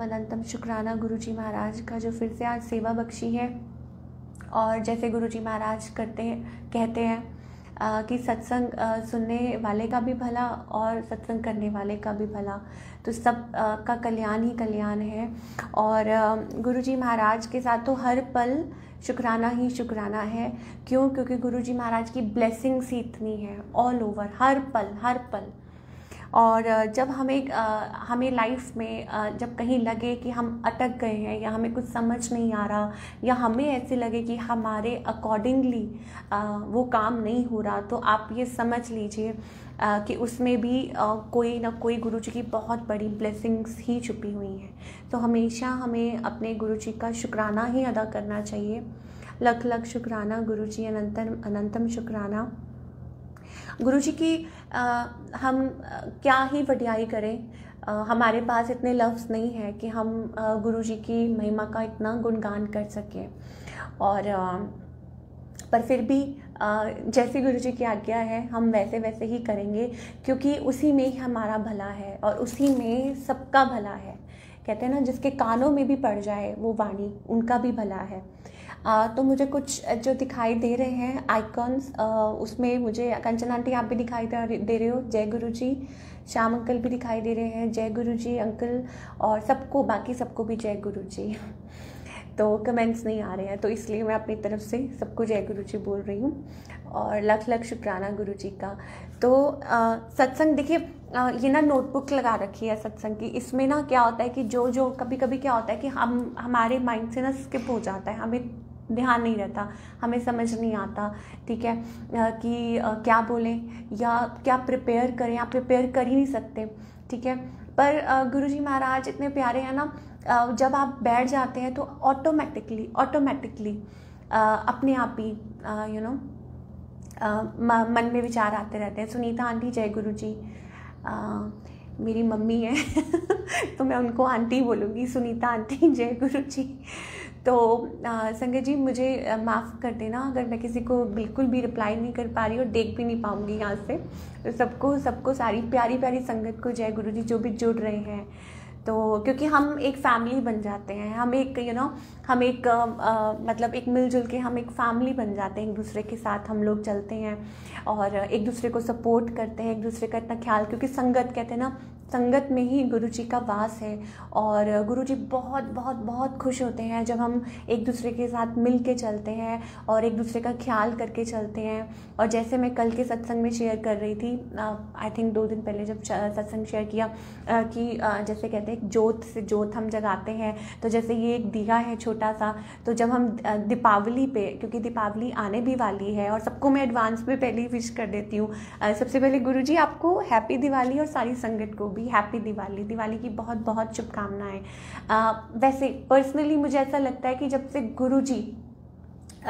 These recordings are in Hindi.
मनंतम शुक्राना गुरु जी महाराज का जो फिर से आज सेवा बख्शी है और जैसे गुरु जी महाराज करते कहते हैं आ, कि सत्संग आ, सुनने वाले का भी भला और सत्संग करने वाले का भी भला तो सब आ, का कल्याण ही कल्याण है और गुरु जी महाराज के साथ तो हर पल शुक्राना ही शुक्राना है क्यों क्योंकि गुरु जी महाराज की ब्लेसिंग्स ही इतनी है ऑल ओवर हर पल हर पल और जब हमें हमें लाइफ में जब कहीं लगे कि हम अटक गए हैं या हमें कुछ समझ नहीं आ रहा या हमें ऐसे लगे कि हमारे अकॉर्डिंगली वो काम नहीं हो रहा तो आप ये समझ लीजिए कि उसमें भी कोई ना कोई गुरु जी की बहुत बड़ी ब्लेसिंग्स ही छुपी हुई हैं तो हमेशा हमें अपने गुरु जी का शुक्राना ही अदा करना चाहिए लख लख शुक्राना गुरु जी अनंतम अनंतम शुक्राना गुरु जी की आ, हम आ, क्या ही वडियाई करें आ, हमारे पास इतने लफ्ज़ नहीं है कि हम गुरु जी की महिमा का इतना गुणगान कर सकें और पर फिर भी जैसे गुरु जी की आज्ञा है हम वैसे वैसे ही करेंगे क्योंकि उसी में ही हमारा भला है और उसी में सबका भला है कहते हैं ना जिसके कानों में भी पड़ जाए वो वाणी उनका भी भला है तो मुझे कुछ जो दिखाई दे रहे हैं आइकॉन्स उसमें मुझे कंचन आंटी आप भी दिखाई दे रहे हो जय गुरु जी श्याम अंकल भी दिखाई दे रहे हैं जय गुरु जी अंकल और सबको बाकी सबको भी जय गुरु जी तो कमेंट्स नहीं आ रहे हैं तो इसलिए मैं अपनी तरफ से सबको जय गुरु जी बोल रही हूँ और लख लख शुक्राना गुरु जी का तो सत्संग देखिए ये ना नोटबुक लगा रखी है सत्संग की इसमें ना क्या होता है कि जो जो कभी कभी क्या होता है कि हम हमारे माइंड से ना स्किप हो जाता है हमें ध्यान नहीं रहता हमें समझ नहीं आता ठीक है कि क्या बोलें या क्या प्रिपेयर करें आप प्रिपेयर कर ही नहीं सकते ठीक है पर गुरु जी महाराज इतने प्यारे हैं ना जब आप बैठ जाते हैं तो ऑटोमेटिकली ऑटोमेटिकली अपने आप ही यू नो मन में विचार आते रहते हैं सुनीता आंटी जय गुरु जी आ, मेरी मम्मी है तो मैं उनको आंटी बोलूँगी सुनीता आंटी जय गुरु जी तो संगत जी मुझे माफ़ कर देना अगर मैं किसी को बिल्कुल भी रिप्लाई नहीं कर पा रही और देख भी नहीं पाऊँगी यहाँ से तो सबको सबको सारी प्यारी प्यारी संगत को जय गुरु जी जो भी जुड़ रहे हैं तो क्योंकि हम एक फैमिली बन जाते हैं हम एक यू you नो know, हम एक आ, आ, मतलब एक मिलजुल के हम एक फैमिली बन जाते हैं एक दूसरे के साथ हम लोग चलते हैं और एक दूसरे को सपोर्ट करते हैं एक दूसरे का इतना ख्याल क्योंकि संगत कहते हैं ना संगत में ही गुरु जी का वास है और गुरु जी बहुत बहुत बहुत खुश होते हैं जब हम एक दूसरे के साथ मिल के चलते हैं और एक दूसरे का ख्याल करके चलते हैं और जैसे मैं कल के सत्संग में शेयर कर रही थी आई थिंक दो दिन पहले जब सत्संग शेयर किया आ, कि आ, जैसे कहते हैं जोत से जोत हम जगाते हैं तो जैसे ये एक दिया है छोटा सा तो जब हम दीपावली पे क्योंकि दीपावली आने भी वाली है और सबको मैं एडवांस में पहले ही विश कर देती हूँ सबसे पहले गुरु जी आपको हैप्पी दिवाली और सारी संगत को भी भी हैप्पी दिवाली दिवाली की बहुत बहुत शुभकामनाएं वैसे पर्सनली मुझे ऐसा लगता है कि जब से गुरु जी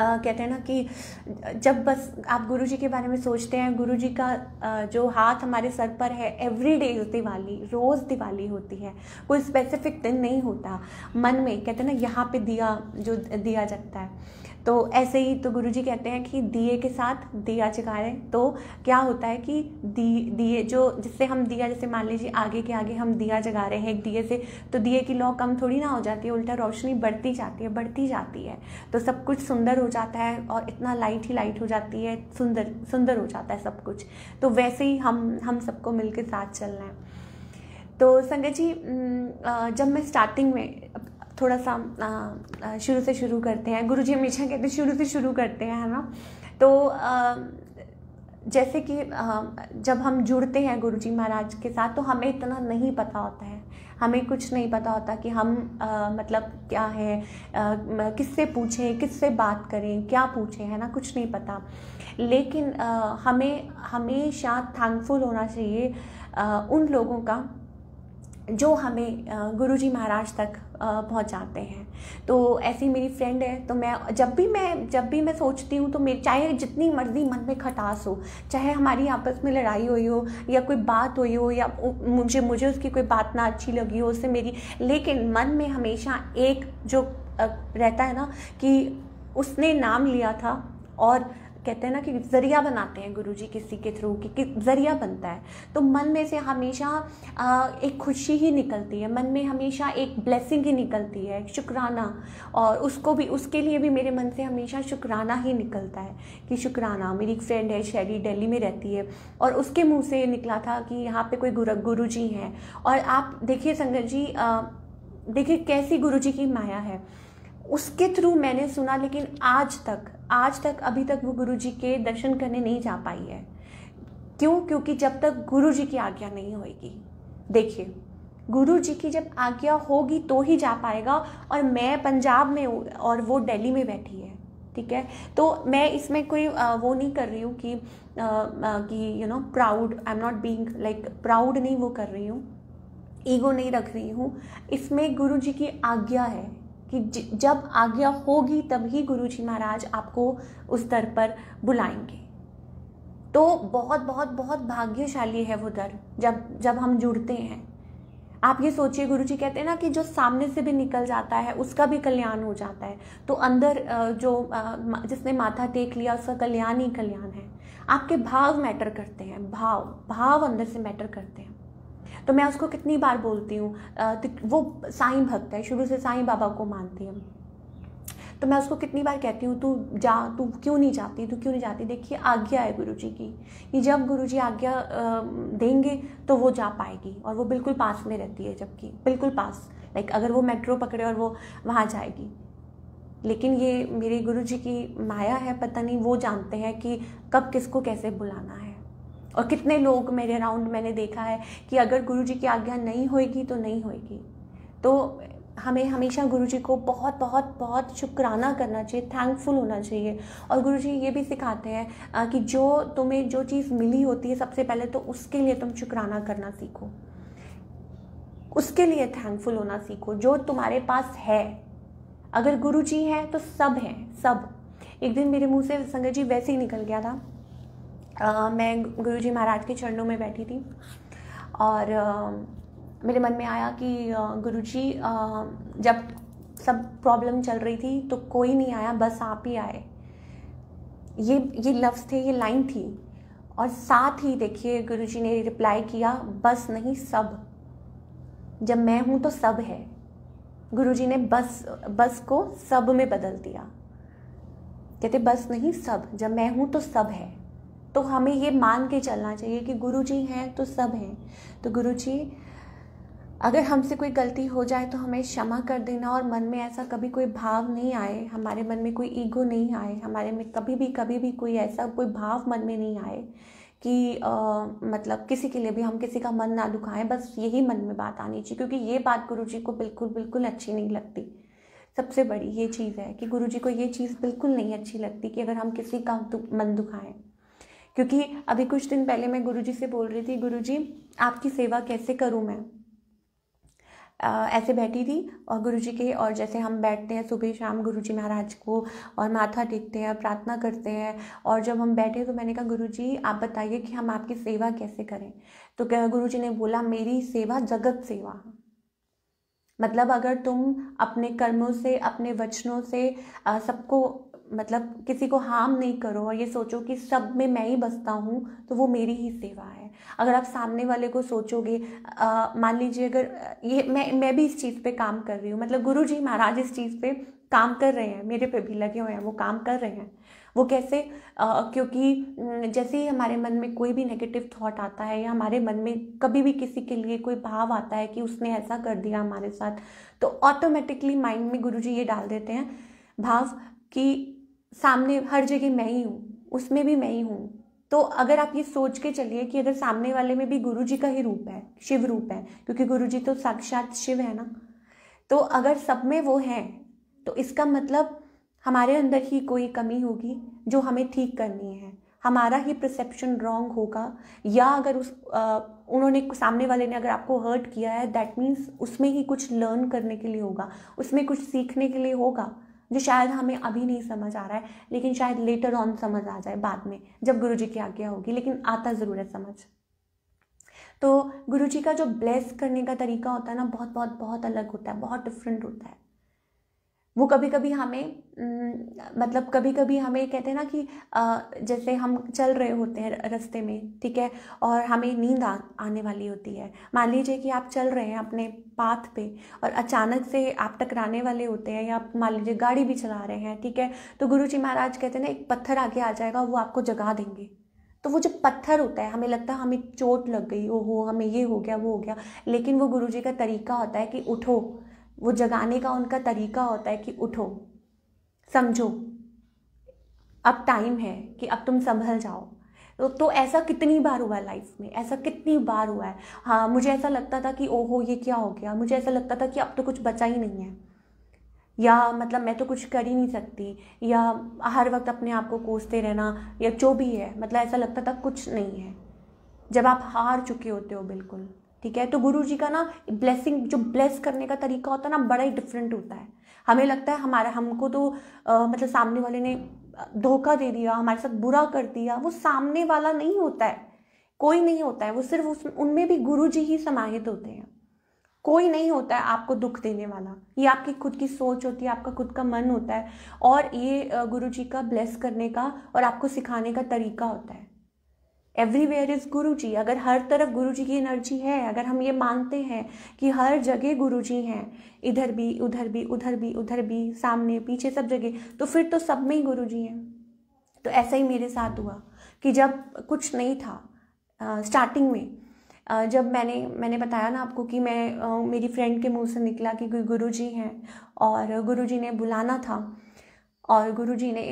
Uh, कहते हैं ना कि जब बस आप गुरु जी के बारे में सोचते हैं गुरु जी का uh, जो हाथ हमारे सर पर है एवरी डे दिवाली रोज़ दिवाली होती है कोई स्पेसिफिक दिन नहीं होता मन में कहते हैं ना यहाँ पे दिया जो दिया जाता है तो ऐसे ही तो गुरु जी कहते हैं कि दिए के साथ दिया चिकारें तो क्या होता है कि दी दिए जो जिससे हम दिया जैसे मान लीजिए आगे के आगे हम दिया जगा रहे हैं एक दिए से तो दिए की लौ कम थोड़ी ना हो जाती है उल्टा रोशनी बढ़ती जाती है बढ़ती जाती है तो सब कुछ सुंदर हो जाता है और इतना लाइट ही लाइट हो जाती है सुंदर सुंदर हो जाता है सब कुछ तो वैसे ही हम हम सबको मिलकर साथ चलना है तो संगत जी जब मैं स्टार्टिंग में थोड़ा सा शुरू से शुरू करते हैं गुरु जी हमेशा कहते हैं शुरू से शुरू करते हैं है ना तो आ, जैसे कि जब हम जुड़ते हैं गुरु जी महाराज के साथ तो हमें इतना नहीं पता होता है हमें कुछ नहीं पता होता कि हम आ, मतलब क्या है किससे पूछें किससे बात करें क्या पूछें है ना कुछ नहीं पता लेकिन आ, हमें हमेशा थैंकफुल होना चाहिए आ, उन लोगों का जो हमें गुरुजी महाराज तक पहुंचाते हैं तो ऐसी मेरी फ्रेंड है तो मैं जब भी मैं जब भी मैं सोचती हूँ तो मेरी चाहे जितनी मर्जी मन में खटास हो चाहे हमारी आपस में लड़ाई हुई हो या कोई बात हुई हो या मुझे मुझे उसकी कोई बात ना अच्छी लगी हो उससे मेरी लेकिन मन में हमेशा एक जो रहता है ना कि उसने नाम लिया था और कहते हैं ना कि जरिया बनाते हैं गुरु जी किसी के थ्रू कि, कि जरिया बनता है तो मन में से हमेशा आ, एक खुशी ही निकलती है मन में हमेशा एक ब्लेसिंग ही निकलती है शुक्राना और उसको भी उसके लिए भी मेरे मन से हमेशा शुक्राना ही निकलता है कि शुक्राना मेरी एक फ्रेंड है शैली दिल्ली में रहती है और उसके मुँह से निकला था कि यहाँ पर कोई गुरु गुरु जी हैं और आप देखिए संगत जी देखिए कैसी गुरु जी की माया है उसके थ्रू मैंने सुना लेकिन आज तक आज तक अभी तक वो गुरु जी के दर्शन करने नहीं जा पाई है क्यों क्योंकि जब तक गुरु जी की आज्ञा नहीं होगी देखिए गुरु जी की जब आज्ञा होगी तो ही जा पाएगा और मैं पंजाब में हूँ और वो दिल्ली में बैठी है ठीक है तो मैं इसमें कोई वो नहीं कर रही हूँ कि कि you know proud I am not being like proud नहीं वो कर रही हूँ ईगो नहीं रख रही हूँ इसमें गुरु जी की आज्ञा है कि जब आज्ञा होगी तभी गुरु जी महाराज आपको उस दर पर बुलाएंगे तो बहुत बहुत बहुत भाग्यशाली है वो दर जब जब हम जुड़ते हैं आप ये सोचिए गुरु जी कहते हैं ना कि जो सामने से भी निकल जाता है उसका भी कल्याण हो जाता है तो अंदर जो जिसने माथा टेक लिया उसका कल्याण ही कल्याण है आपके भाव मैटर करते हैं भाव भाव अंदर से मैटर करते हैं तो मैं उसको कितनी बार बोलती हूँ तो वो साईं भक्त है शुरू से साईं बाबा को मानती है तो मैं उसको कितनी बार कहती हूँ तू जा तू क्यों नहीं जाती तू क्यों नहीं जाती देखिए आज्ञा है गुरु जी की कि जब गुरु जी आज्ञा देंगे तो वो जा पाएगी और वो बिल्कुल पास में रहती है जबकि बिल्कुल पास लाइक अगर वो मेट्रो पकड़े और वो वहाँ जाएगी लेकिन ये मेरे गुरु जी की माया है पता नहीं वो जानते हैं कि कब किसको कैसे बुलाना है और कितने लोग मेरे अराउंड मैंने देखा है कि अगर गुरु जी की आज्ञा नहीं होएगी तो नहीं होएगी तो हमें हमेशा गुरु जी को बहुत बहुत बहुत शुक्राना करना चाहिए थैंकफुल होना चाहिए और गुरु जी ये भी सिखाते हैं कि जो तुम्हें जो चीज़ मिली होती है सबसे पहले तो उसके लिए तुम शुक्राना करना सीखो उसके लिए थैंकफुल होना सीखो जो तुम्हारे पास है अगर गुरु जी हैं तो सब हैं सब एक दिन मेरे मुंह से संगत जी वैसे ही निकल गया था मैं गुरु जी महाराज के चरणों में बैठी थी और मेरे मन में आया कि गुरु जी जब सब प्रॉब्लम चल रही थी तो कोई नहीं आया बस आप ही आए ये ये लफ्ज़ थे ये लाइन थी और साथ ही देखिए गुरु जी ने रिप्लाई किया बस नहीं सब जब मैं हूँ तो सब है गुरु जी ने बस बस को सब में बदल दिया कहते बस नहीं सब जब मैं हूँ तो सब है तो हमें ये मान के चलना चाहिए कि गुरु जी हैं तो सब हैं तो गुरु जी अगर हमसे कोई गलती हो जाए तो हमें क्षमा कर देना और मन में ऐसा कभी कोई भाव नहीं आए हमारे मन में कोई ईगो नहीं आए हमारे में कभी भी कभी भी कोई ऐसा कोई भाव मन में नहीं आए कि आ, मतलब किसी के लिए भी हम किसी का मन ना दुखाएं बस यही मन में बात आनी चाहिए क्योंकि ये बात गुरु जी को बिल्कुल बिल्कुल अच्छी नहीं लगती सबसे बड़ी ये चीज़ है कि गुरु जी को ये चीज़ बिल्कुल नहीं अच्छी लगती कि अगर हम किसी का मन दुखाएं क्योंकि अभी कुछ दिन पहले मैं गुरुजी से बोल रही थी गुरुजी आपकी सेवा कैसे करूँ मैं ऐसे बैठी थी और गुरुजी के और जैसे हम बैठते हैं सुबह शाम गुरुजी महाराज को और माथा टेकते हैं प्रार्थना करते हैं और जब हम बैठे तो मैंने कहा गुरुजी आप बताइए कि हम आपकी सेवा कैसे करें तो गुरु ने बोला मेरी सेवा जगत सेवा मतलब अगर तुम अपने कर्मों से अपने वचनों से सबको मतलब किसी को हार्म नहीं करो और ये सोचो कि सब में मैं ही बसता हूँ तो वो मेरी ही सेवा है अगर आप सामने वाले को सोचोगे मान लीजिए अगर ये मैं मैं भी इस चीज़ पे काम कर रही हूँ मतलब गुरु जी महाराज इस चीज़ पे काम कर रहे हैं मेरे पे भी लगे हुए हैं वो काम कर रहे हैं वो कैसे आ, क्योंकि जैसे ही हमारे मन में कोई भी नेगेटिव थॉट आता है या हमारे मन में कभी भी किसी के लिए कोई भाव आता है कि उसने ऐसा कर दिया हमारे साथ तो ऑटोमेटिकली माइंड में गुरु जी ये डाल देते हैं भाव कि सामने हर जगह मैं ही हूँ उसमें भी मैं ही हूँ तो अगर आप ये सोच के चलिए कि अगर सामने वाले में भी गुरु जी का ही रूप है शिव रूप है क्योंकि गुरु जी तो साक्षात शिव है ना तो अगर सब में वो हैं तो इसका मतलब हमारे अंदर ही कोई कमी होगी जो हमें ठीक करनी है हमारा ही प्रसप्शन रॉन्ग होगा या अगर उस आ, उन्होंने सामने वाले ने अगर आपको हर्ट किया है दैट मीन्स उसमें ही कुछ लर्न करने के लिए होगा उसमें कुछ सीखने के लिए होगा जो शायद हमें अभी नहीं समझ आ रहा है लेकिन शायद लेटर ऑन समझ आ जाए बाद में जब गुरु जी की आज्ञा होगी लेकिन आता ज़रूर है समझ तो गुरु जी का जो ब्लेस करने का तरीका होता है ना बहुत बहुत बहुत अलग होता है बहुत डिफरेंट होता है वो कभी कभी हमें मतलब कभी कभी हमें कहते हैं ना कि जैसे हम चल रहे होते हैं रास्ते में ठीक है और हमें नींद आ, आने वाली होती है मान लीजिए कि आप चल रहे हैं अपने पाथ पे और अचानक से आप टकराने वाले होते हैं या आप मान लीजिए गाड़ी भी चला रहे हैं ठीक है तो गुरु जी महाराज कहते हैं ना एक पत्थर आगे आ जाएगा वो आपको जगा देंगे तो वो जो पत्थर होता है हमें लगता है हमें चोट लग गई ओहो हमें ये हो गया वो हो गया लेकिन वो गुरु जी का तरीका होता है कि उठो वो जगाने का उनका तरीका होता है कि उठो समझो अब टाइम है कि अब तुम संभल जाओ तो, तो ऐसा कितनी बार हुआ है लाइफ में ऐसा कितनी बार हुआ है हाँ मुझे ऐसा लगता था कि ओहो ये क्या हो गया मुझे ऐसा लगता था कि अब तो कुछ बचा ही नहीं है या मतलब मैं तो कुछ कर ही नहीं सकती या हर वक्त अपने आप को कोसते रहना या जो भी है मतलब ऐसा लगता था कुछ नहीं है जब आप हार चुके होते हो बिल्कुल ठीक है तो गुरु जी का ना ब्लेसिंग जो ब्लेस करने का तरीका होता है ना बड़ा ही डिफरेंट होता है हमें लगता है हमारा हमको तो आ, मतलब सामने वाले ने धोखा दे दिया हमारे साथ बुरा कर दिया वो सामने वाला नहीं होता है कोई नहीं होता है वो सिर्फ उस उनमें भी गुरु जी ही समाहित होते हैं कोई नहीं होता है आपको दुख देने वाला ये आपकी खुद की सोच होती है आपका खुद का मन होता है और ये गुरु जी का ब्लेस करने का और आपको सिखाने का तरीका होता है एवरीवेयर इज़ गुरु जी अगर हर तरफ गुरु जी की एनर्जी है अगर हम ये मानते हैं कि हर जगह गुरु जी हैं इधर भी उधर भी उधर भी उधर भी सामने पीछे सब जगह तो फिर तो सब में ही गुरु जी हैं तो ऐसा ही मेरे साथ हुआ कि जब कुछ नहीं था आ, स्टार्टिंग में आ, जब मैंने मैंने बताया ना आपको कि मैं आ, मेरी फ्रेंड के मुंह से निकला कि गुरु जी हैं और गुरु जी ने बुलाना था और गुरु जी ने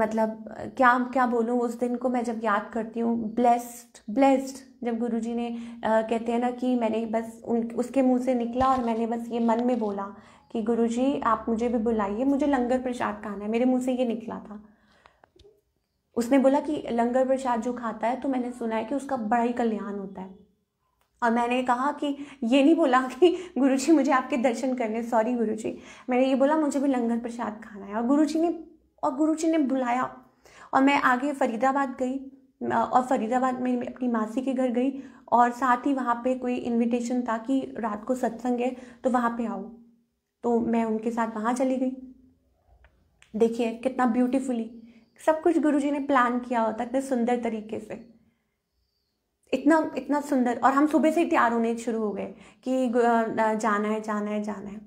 मतलब क्या क्या बोलूँ उस दिन को मैं जब याद करती हूँ ब्लेस्ड ब्लेस्ड जब गुरुजी ने आ, कहते हैं ना कि मैंने बस उन उसके मुंह से निकला और मैंने बस ये मन में बोला कि गुरुजी आप मुझे भी बुलाइए मुझे लंगर प्रसाद खाना है मेरे मुंह से ये निकला था उसने बोला कि लंगर प्रसाद जो खाता है तो मैंने सुना है कि उसका बड़ा ही कल्याण होता है और मैंने कहा कि ये नहीं बोला कि गुरुजी मुझे आपके दर्शन करने सॉरी गुरुजी मैंने ये बोला मुझे भी लंगर प्रसाद खाना है और गुरुजी ने और गुरु जी ने बुलाया और मैं आगे फरीदाबाद गई और फरीदाबाद में अपनी मासी के घर गई और साथ ही वहाँ पे कोई इनविटेशन था कि रात को सत्संग है तो वहाँ पे आओ तो मैं उनके साथ वहाँ चली गई देखिए कितना ब्यूटीफुली सब कुछ गुरुजी ने प्लान किया होता इतने सुंदर तरीके से इतना इतना सुंदर और हम सुबह से ही तैयार होने शुरू हो गए कि जाना है जाना है जाना है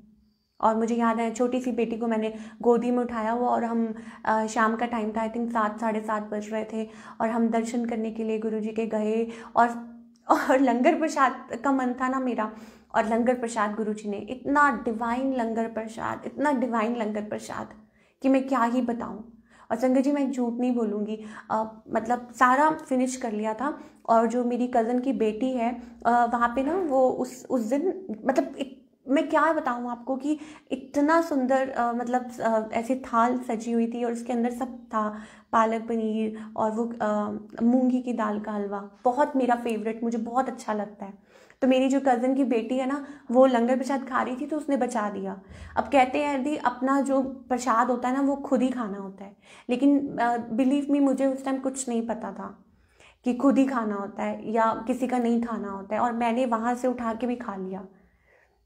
और मुझे याद है छोटी सी बेटी को मैंने गोदी में उठाया हुआ और हम शाम का टाइम था आई थिंक सात साढ़े सात बज रहे थे और हम दर्शन करने के लिए जी के गए और और लंगर प्रसाद का मन था ना मेरा और लंगर प्रसाद जी ने इतना डिवाइन लंगर प्रसाद इतना डिवाइन लंगर प्रसाद कि मैं क्या ही बताऊँ और संगत जी मैं झूठ नहीं बोलूँगी मतलब सारा फिनिश कर लिया था और जो मेरी कज़न की बेटी है वहाँ पे ना वो उस उस दिन मतलब मैं क्या बताऊँ आपको कि इतना सुंदर मतलब ऐसी ऐसे थाल सजी हुई थी और उसके अंदर सब था पालक पनीर और वो मूँगी मूंगी की दाल का हलवा बहुत मेरा फेवरेट मुझे बहुत अच्छा लगता है तो मेरी जो कज़न की बेटी है ना वो लंगर प्रसाद खा रही थी तो उसने बचा दिया अब कहते हैं यदि अपना जो प्रसाद होता है ना वो खुद ही खाना होता है लेकिन बिलीव मी मुझे उस टाइम कुछ नहीं पता था कि खुद ही खाना होता है या किसी का नहीं खाना होता है और मैंने वहाँ से उठा के भी खा लिया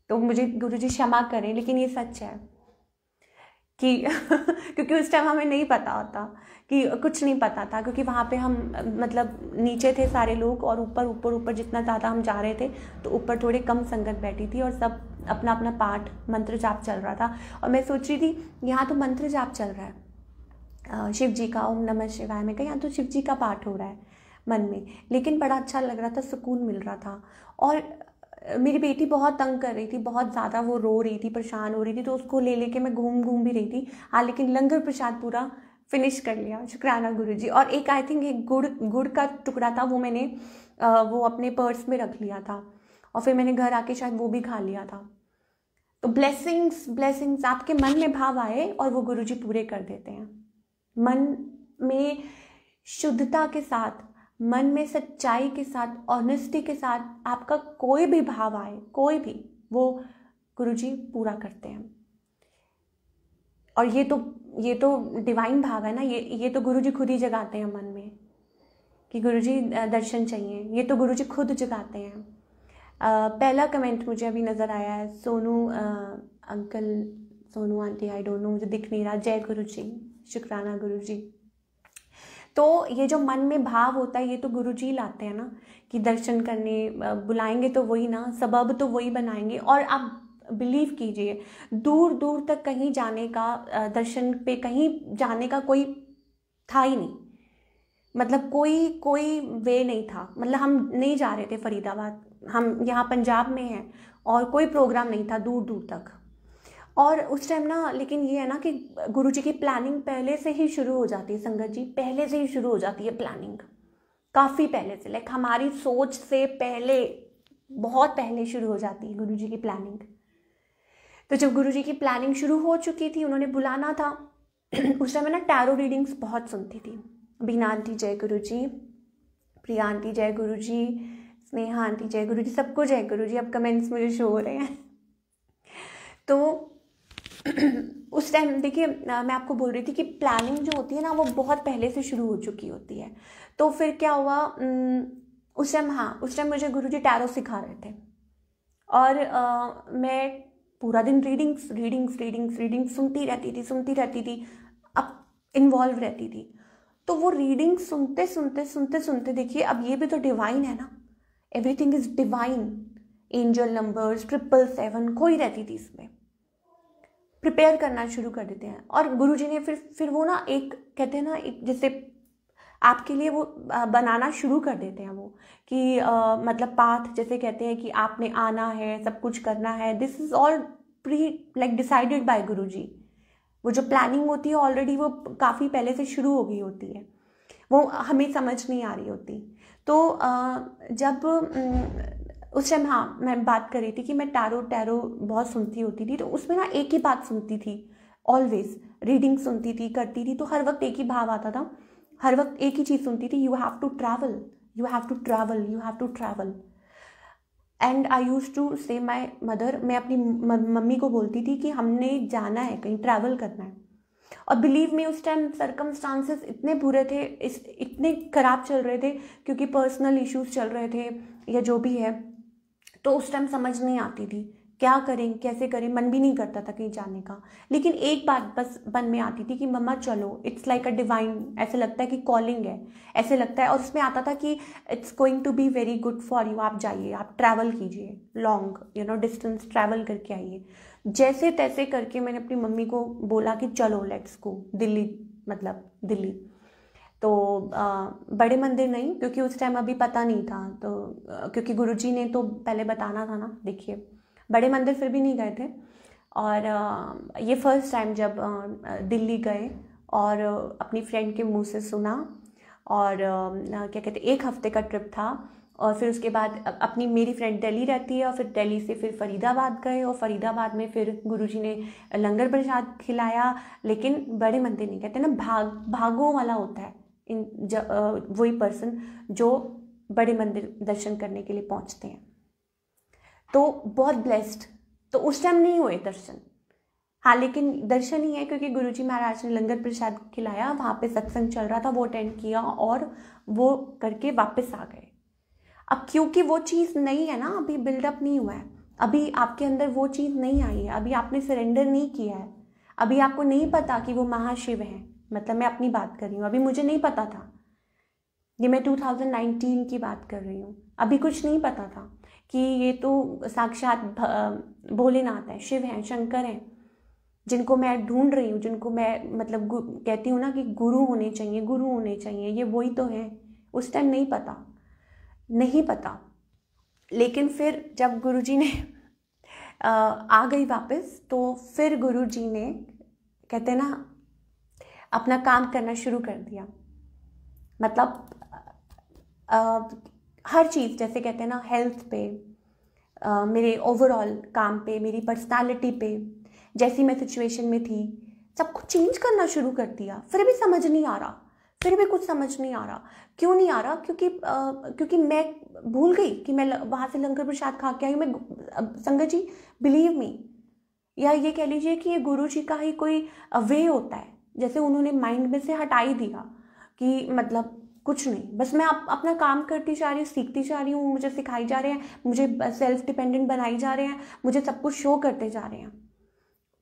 तो मुझे गुरु जी क्षमा करें लेकिन ये सच है कि क्योंकि उस टाइम हमें नहीं पता होता कि कुछ नहीं पता था क्योंकि वहाँ पे हम मतलब नीचे थे सारे लोग और ऊपर ऊपर ऊपर जितना ज़्यादा हम जा रहे थे तो ऊपर थोड़े कम संगत बैठी थी और सब अपना अपना पाठ मंत्र जाप चल रहा था और मैं सोच रही थी यहाँ तो मंत्र जाप चल रहा है शिव जी का ओम नमः शिवाय में कहा यहाँ तो शिव जी का पाठ हो रहा है मन में लेकिन बड़ा अच्छा लग रहा था सुकून मिल रहा था और मेरी बेटी बहुत तंग कर रही थी बहुत ज़्यादा वो रो रही थी परेशान हो रही थी तो उसको ले लेके मैं घूम घूम भी रही थी हाँ लेकिन लंगर प्रसाद पूरा फिनिश कर लिया शुक्राना गुरु जी और एक आई थिंक एक गुड़ गुड़ का टुकड़ा था वो मैंने वो अपने पर्स में रख लिया था और फिर मैंने घर आके शायद वो भी खा लिया था तो ब्लेसिंग्स ब्लेसिंग्स आपके मन में भाव आए और वो गुरु जी पूरे कर देते हैं मन में शुद्धता के साथ मन में सच्चाई के साथ ऑनेस्टी के साथ आपका कोई भी भाव आए कोई भी वो गुरु जी पूरा करते हैं और ये तो ये तो डिवाइन भाव है ना ये ये तो गुरु जी खुद ही जगाते हैं मन में कि गुरु जी दर्शन चाहिए ये तो गुरु जी खुद जगाते हैं पहला कमेंट मुझे अभी नज़र आया है Sonu uncle Sonu aunty I don't know मुझे दिख नहीं रहा जय गुरु जी शुक्राना गुरु जी तो ये जो मन में भाव होता है ये तो गुरु जी लाते हैं ना कि दर्शन करने बुलाएंगे तो वही ना सबब तो वही बनाएंगे और आप बिलीव कीजिए दूर दूर तक कहीं जाने का दर्शन पे कहीं जाने का कोई था ही नहीं मतलब कोई कोई वे नहीं था मतलब हम नहीं जा रहे थे फरीदाबाद हम यहाँ पंजाब में हैं और कोई प्रोग्राम नहीं था दूर दूर तक और उस टाइम ना लेकिन ये है ना कि गुरु जी की प्लानिंग पहले से ही शुरू हो जाती है संगत जी पहले से ही शुरू हो जाती है प्लानिंग काफ़ी पहले से लाइक हमारी सोच से पहले बहुत पहले शुरू हो जाती है गुरु जी की प्लानिंग तो जब गुरु जी की प्लानिंग शुरू हो चुकी थी उन्होंने बुलाना था उस टाइम ना टैरो रीडिंग्स बहुत सुनती थी बीना आंटी जय गुरु जी प्रिया आंटी जय गुरु जी स्नेहा आंटी जय गुरु जी सबको जय गुरु जी अब कमेंट्स मुझे शो हो रहे हैं तो उस टाइम देखिए मैं आपको बोल रही थी कि प्लानिंग जो होती है ना वो बहुत पहले से शुरू हो चुकी होती है तो फिर क्या हुआ उस टाइम हाँ उस टाइम मुझे गुरु जी टैरो सिखा रहे थे और आ, मैं पूरा दिन रीडिंग्स रीडिंग्स रीडिंग्स रीडिंग सुनती रहती थी सुनती रहती थी अब इन्वॉल्व रहती थी तो वो रीडिंग सुनते सुनते सुनते सुनते देखिए अब ये भी तो डिवाइन है ना everything is divine angel numbers triple seven खोई रहती थी इसमें प्रिपेयर करना शुरू कर देते हैं और गुरु जी ने फिर फिर वो ना एक कहते हैं ना एक जैसे आपके लिए वो बनाना शुरू कर देते हैं वो कि आ, मतलब पाथ जैसे कहते हैं कि आपने आना है सब कुछ करना है this is all pre like decided by guru ji वो जो प्लानिंग होती है ऑलरेडी वो काफ़ी पहले से शुरू हो गई होती है वो हमें समझ नहीं आ रही होती तो जब उस टाइम हाँ मैं बात कर रही थी कि मैं टैरो टैरो बहुत सुनती होती थी तो उसमें ना एक ही बात सुनती थी ऑलवेज रीडिंग सुनती थी करती थी तो हर वक्त एक ही भाव आता था हर वक्त एक ही चीज़ सुनती थी you have to travel you have to travel you have to travel and I use to say my mother मैं अपनी मम्मी को बोलती थी कि हमने जाना है कहीं ट्रैवल करना है और बिलीव में उस टाइम सरकमस्टांसेस इतने बुरे थे इस इतने ख़राब चल रहे थे क्योंकि पर्सनल इश्यूज चल रहे थे या जो भी है तो उस टाइम समझ नहीं आती थी क्या करें कैसे करें मन भी नहीं करता था कहीं जाने का लेकिन एक बात बस मन में आती थी कि मम्मा चलो इट्स लाइक अ डिवाइन ऐसे लगता है कि कॉलिंग है ऐसे लगता है और उसमें आता था कि it's going to be very good for you आप जाइए आप ट्रैवल कीजिए long you know distance travel करके आइए जैसे तैसे करके मैंने अपनी मम्मी को बोला कि चलो लेट्स गो दिल्ली मतलब दिल्ली तो आ, बड़े मंदिर नहीं क्योंकि उस टाइम अभी पता नहीं था तो आ, क्योंकि जी ने तो पहले बताना था ना देखिए बड़े मंदिर फिर भी नहीं गए थे और आ, ये फर्स्ट टाइम जब दिल्ली गए और अपनी फ्रेंड के मुंह से सुना और क्या कहते एक हफ्ते का ट्रिप था और फिर उसके बाद अपनी मेरी फ्रेंड दिल्ली रहती है और फिर दिल्ली से फिर फरीदाबाद गए और फरीदाबाद में फिर गुरुजी ने लंगर प्रसाद खिलाया लेकिन बड़े मंदिर नहीं कहते ना भाग भागों वाला होता है इन वही पर्सन जो बड़े मंदिर दर्शन करने के लिए पहुंचते हैं तो बहुत ब्लेस्ड तो उस टाइम नहीं हुए दर्शन हाँ लेकिन दर्शन ही है क्योंकि गुरुजी महाराज ने लंगर प्रसाद खिलाया वहाँ पे सत्संग चल रहा था वो अटेंड किया और वो करके वापस आ गए अब क्योंकि वो चीज़ नहीं है ना अभी बिल्डअप नहीं हुआ है अभी आपके अंदर वो चीज़ नहीं आई है अभी आपने सरेंडर नहीं किया है अभी आपको नहीं पता कि वो महाशिव हैं मतलब मैं अपनी बात कर रही हूँ अभी मुझे नहीं पता था ये मैं 2019 की बात कर रही हूँ अभी कुछ नहीं पता था कि ये तो साक्षात भोलेनाथ हैं शिव हैं शंकर हैं जिनको मैं ढूंढ रही हूँ जिनको मैं मतलब कहती हूँ ना कि गुरु होने चाहिए गुरु होने चाहिए ये वही तो हैं उस टाइम नहीं पता नहीं पता लेकिन फिर जब गुरुजी ने आ गई वापस तो फिर गुरुजी ने कहते ना अपना काम करना शुरू कर दिया मतलब आ, हर चीज़ जैसे कहते हैं ना हेल्थ पे आ, मेरे ओवरऑल काम पे मेरी पर्सनालिटी पे जैसी मैं सिचुएशन में थी सब कुछ चेंज करना शुरू कर दिया फिर भी समझ नहीं आ रहा फिर भी कुछ समझ नहीं आ रहा क्यों नहीं आ रहा क्योंकि आ, क्योंकि मैं भूल गई कि मैं वहाँ से लंगर प्रसाद खा के आई मैं संगत जी बिलीव मी या ये कह लीजिए कि ये गुरु जी का ही कोई वे होता है जैसे उन्होंने माइंड में से हटा ही दिया कि मतलब कुछ नहीं बस मैं आप अपना काम करती जा रही हूँ सीखती जा रही हूँ मुझे सिखाई जा रहे हैं मुझे सेल्फ डिपेंडेंट बनाई जा रहे हैं मुझे सब कुछ शो करते जा रहे हैं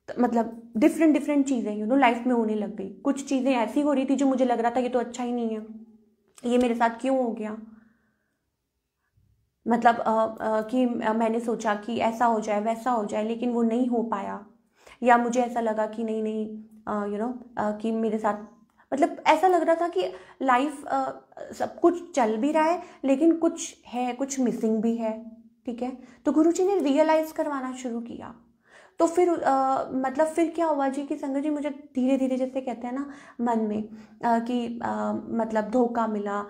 तो मतलब डिफरेंट डिफरेंट चीज़ें यू नो लाइफ में होने लग गई कुछ चीज़ें ऐसी हो रही थी जो मुझे लग रहा था ये तो अच्छा ही नहीं है ये मेरे साथ क्यों हो गया मतलब आ, आ, कि मैंने सोचा कि ऐसा हो जाए वैसा हो जाए लेकिन वो नहीं हो पाया या मुझे ऐसा लगा कि नहीं नहीं यू नो कि मेरे साथ मतलब ऐसा लग रहा था कि लाइफ सब कुछ चल भी रहा है लेकिन कुछ है कुछ मिसिंग भी है ठीक है तो गुरु जी ने रियलाइज़ करवाना शुरू किया तो फिर आ, मतलब फिर क्या हुआ जी कि संगत जी मुझे धीरे धीरे जैसे कहते हैं ना मन में आ, कि आ, मतलब धोखा मिला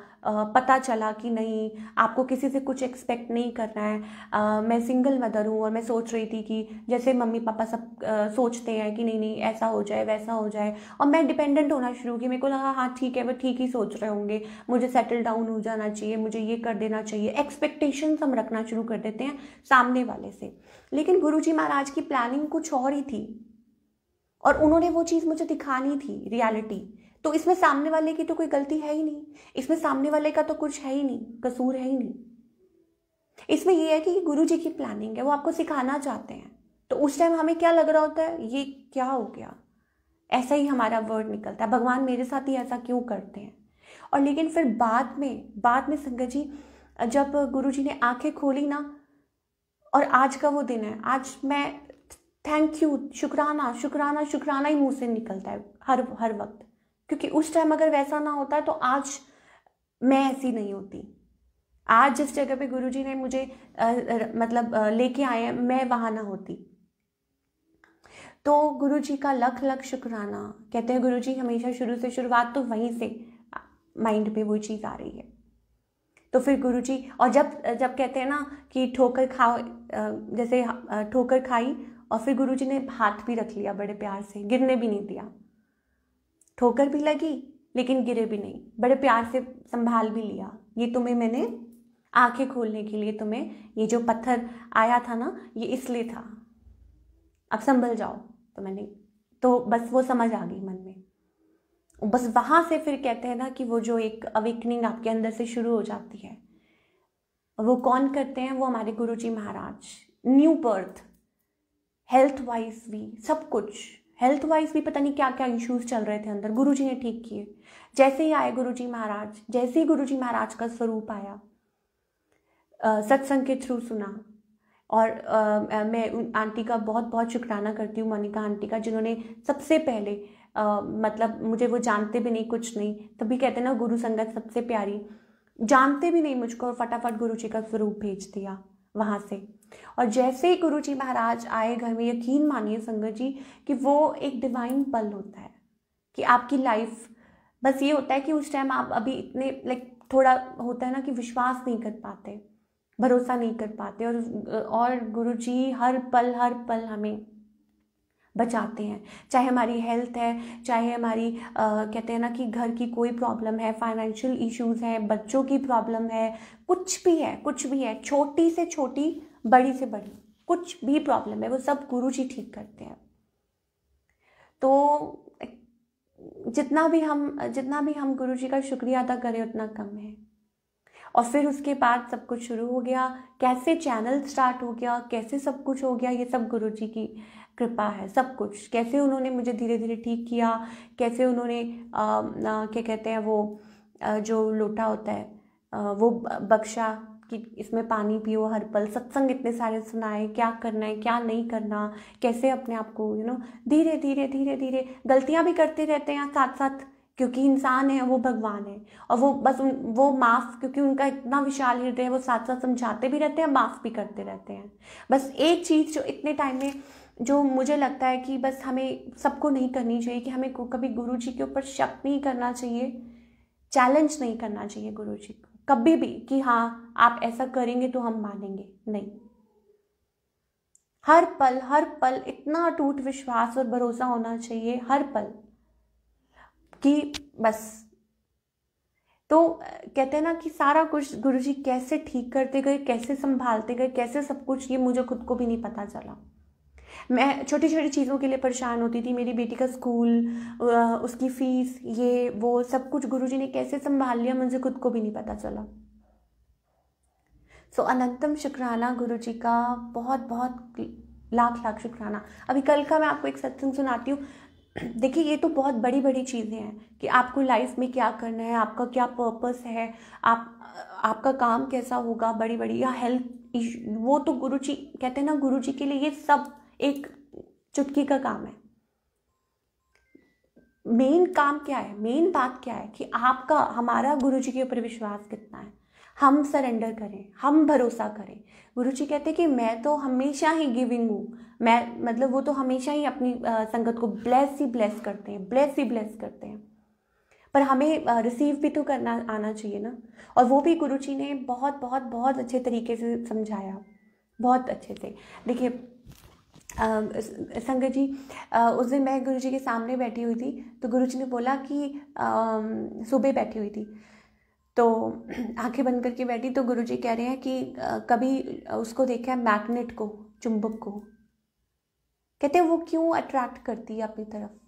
पता चला कि नहीं आपको किसी से कुछ एक्सपेक्ट नहीं करना है मैं सिंगल मदर हूँ और मैं सोच रही थी कि जैसे मम्मी पापा सब सोचते हैं कि नहीं नहीं ऐसा हो जाए वैसा हो जाए और मैं डिपेंडेंट होना शुरू की मेरे को लगा हाँ ठीक है वो ठीक ही सोच रहे होंगे मुझे सेटल डाउन हो जाना चाहिए मुझे ये कर देना चाहिए एक्सपेक्टेशंस हम रखना शुरू कर देते हैं सामने वाले से लेकिन गुरु जी महाराज की प्लानिंग कुछ और ही थी और उन्होंने वो चीज़ मुझे दिखानी थी रियलिटी तो इसमें सामने वाले की तो कोई गलती है ही नहीं इसमें सामने वाले का तो कुछ है ही नहीं कसूर है ही नहीं इसमें यह है कि ये गुरु जी की प्लानिंग है वो आपको सिखाना चाहते हैं तो उस टाइम हमें क्या लग रहा होता है ये क्या हो गया ऐसा ही हमारा वर्ड निकलता है भगवान मेरे साथ ही ऐसा क्यों करते हैं और लेकिन फिर बाद में बाद में संगत जी जब गुरु जी ने आंखें खोली ना और आज का वो दिन है आज मैं थैंक यू शुक्राना शुक्राना शुक्राना ही मुंह से निकलता है हर हर वक्त क्योंकि उस टाइम अगर वैसा ना होता तो आज मैं ऐसी नहीं होती आज जिस जगह पे गुरुजी ने मुझे आ, मतलब लेके आए मैं वहां ना होती तो गुरुजी का लख लख शुक्राना कहते हैं गुरुजी हमेशा शुरू से शुरुआत तो वहीं से माइंड में वो चीज़ आ रही है तो फिर गुरुजी और जब जब कहते हैं ना कि ठोकर खाओ जैसे ठोकर खाई और फिर गुरुजी ने हाथ भी रख लिया बड़े प्यार से गिरने भी नहीं दिया ठोकर भी लगी लेकिन गिरे भी नहीं बड़े प्यार से संभाल भी लिया ये तुम्हें मैंने आंखें खोलने के लिए तुम्हें ये जो पत्थर आया था ना ये इसलिए था अब संभल जाओ तो मैंने तो बस वो समझ आ गई मन में बस वहाँ से फिर कहते हैं ना कि वो जो एक अवेकनिंग आपके अंदर से शुरू हो जाती है वो कौन करते हैं वो हमारे guru ji Maharaj new birth health wise भी सब कुछ हेल्थ वाइज भी पता नहीं क्या क्या इश्यूज चल रहे थे अंदर गुरु ने ठीक किए जैसे ही आए गुरु महाराज जैसे ही गुरु महाराज का स्वरूप आया सत्संग के थ्रू सुना और आ, मैं उन आंटी का बहुत बहुत शुक्राना करती हूँ मनिका आंटी का जिन्होंने सबसे पहले आ, मतलब मुझे वो जानते भी नहीं कुछ नहीं तभी कहते ना गुरु संगत सबसे प्यारी जानते भी नहीं मुझको और फटाफट गुरु जी का स्वरूप भेज दिया वहाँ से और जैसे ही गुरु जी महाराज आए घर में यकीन मानिए संगत जी कि वो एक डिवाइन पल होता है कि आपकी लाइफ बस ये होता है कि उस टाइम आप अभी इतने लाइक थोड़ा होता है ना कि विश्वास नहीं कर पाते भरोसा नहीं कर पाते और और गुरु जी हर पल हर पल हमें बचाते हैं चाहे हमारी हेल्थ है चाहे हमारी आ, कहते हैं ना कि घर की कोई प्रॉब्लम है फाइनेंशियल इश्यूज हैं बच्चों की प्रॉब्लम है कुछ भी है कुछ भी है छोटी से छोटी बड़ी से बड़ी कुछ भी प्रॉब्लम है वो सब गुरु जी ठीक करते हैं तो जितना भी हम जितना भी हम गुरु जी का शुक्रिया अदा करें उतना कम है और फिर उसके बाद सब कुछ शुरू हो गया कैसे चैनल स्टार्ट हो गया कैसे सब कुछ हो गया ये सब गुरु जी की कृपा है सब कुछ कैसे उन्होंने मुझे धीरे धीरे ठीक किया कैसे उन्होंने क्या कहते हैं वो आ, जो लोटा होता है आ, वो बख्शा कि इसमें पानी पियो हर पल सत्संग इतने सारे सुनाए क्या करना है क्या नहीं करना कैसे अपने आप को यू नो धीरे धीरे धीरे धीरे गलतियाँ भी करते रहते हैं साथ साथ क्योंकि इंसान है वो भगवान है और वो बस उन वो माफ़ क्योंकि उनका इतना विशाल हृदय है वो साथ साथ समझाते भी रहते हैं माफ़ भी करते रहते हैं बस एक चीज़ जो इतने टाइम में जो मुझे लगता है कि बस हमें सबको नहीं करनी चाहिए कि हमें कभी गुरु जी के ऊपर शक नहीं करना चाहिए चैलेंज नहीं करना चाहिए गुरु जी को कभी भी कि हाँ आप ऐसा करेंगे तो हम मानेंगे नहीं हर पल हर पल इतना अटूट विश्वास और भरोसा होना चाहिए हर पल कि बस तो कहते हैं ना कि सारा कुछ गुरुजी कैसे ठीक करते गए कैसे संभालते गए कैसे सब कुछ ये मुझे खुद को भी नहीं पता चला मैं छोटी छोटी चीज़ों के लिए परेशान होती थी मेरी बेटी का स्कूल उसकी फ़ीस ये वो सब कुछ गुरु ने कैसे संभाल लिया मुझे खुद को भी नहीं पता चला सो so, अनंतम शुक्राना गुरु जी का बहुत बहुत लाख लाख शुक्राना अभी कल का मैं आपको एक सत्संग सुनाती हूँ देखिए ये तो बहुत बड़ी बड़ी चीज़ें हैं कि आपको लाइफ में क्या करना है आपका क्या पर्पस है आप आपका काम कैसा होगा बड़ी बड़ी या हेल्थ वो तो गुरु जी कहते हैं ना गुरु जी के लिए ये सब एक चुटकी का काम है मेन काम क्या है मेन बात क्या है कि आपका हमारा गुरु जी के ऊपर विश्वास कितना है हम सरेंडर करें हम भरोसा करें गुरु जी कहते कि मैं तो हमेशा ही गिविंग हूँ मैं मतलब वो तो हमेशा ही अपनी संगत को ब्लेस ही ब्लेस करते हैं ब्लेस ही ब्लेस करते हैं पर हमें रिसीव भी तो करना आना चाहिए ना और वो भी गुरु जी ने बहुत बहुत बहुत अच्छे तरीके से समझाया बहुत अच्छे से देखिए संगत जी उस दिन मैं गुरु जी के सामने बैठी हुई थी तो गुरु जी ने बोला कि सुबह बैठी हुई थी तो आंखें बंद करके बैठी तो गुरु जी कह रहे हैं कि कभी उसको देखा है मैग्नेट को चुंबक को कहते हैं वो क्यों अट्रैक्ट करती है अपनी तरफ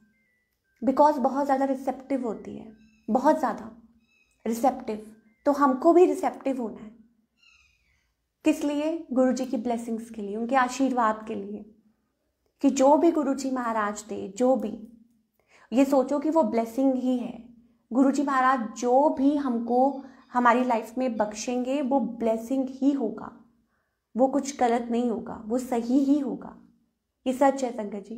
बिकॉज बहुत ज़्यादा रिसेप्टिव होती है बहुत ज़्यादा रिसेप्टिव तो हमको भी रिसेप्टिव होना है किस लिए गुरु जी की ब्लेसिंग्स के लिए उनके आशीर्वाद के लिए कि जो भी गुरु जी महाराज दे जो भी ये सोचो कि वो ब्लेसिंग ही है गुरु जी महाराज जो भी हमको हमारी लाइफ में बख्शेंगे वो ब्लेसिंग ही होगा वो कुछ गलत नहीं होगा वो सही ही होगा ये सच है संगत जी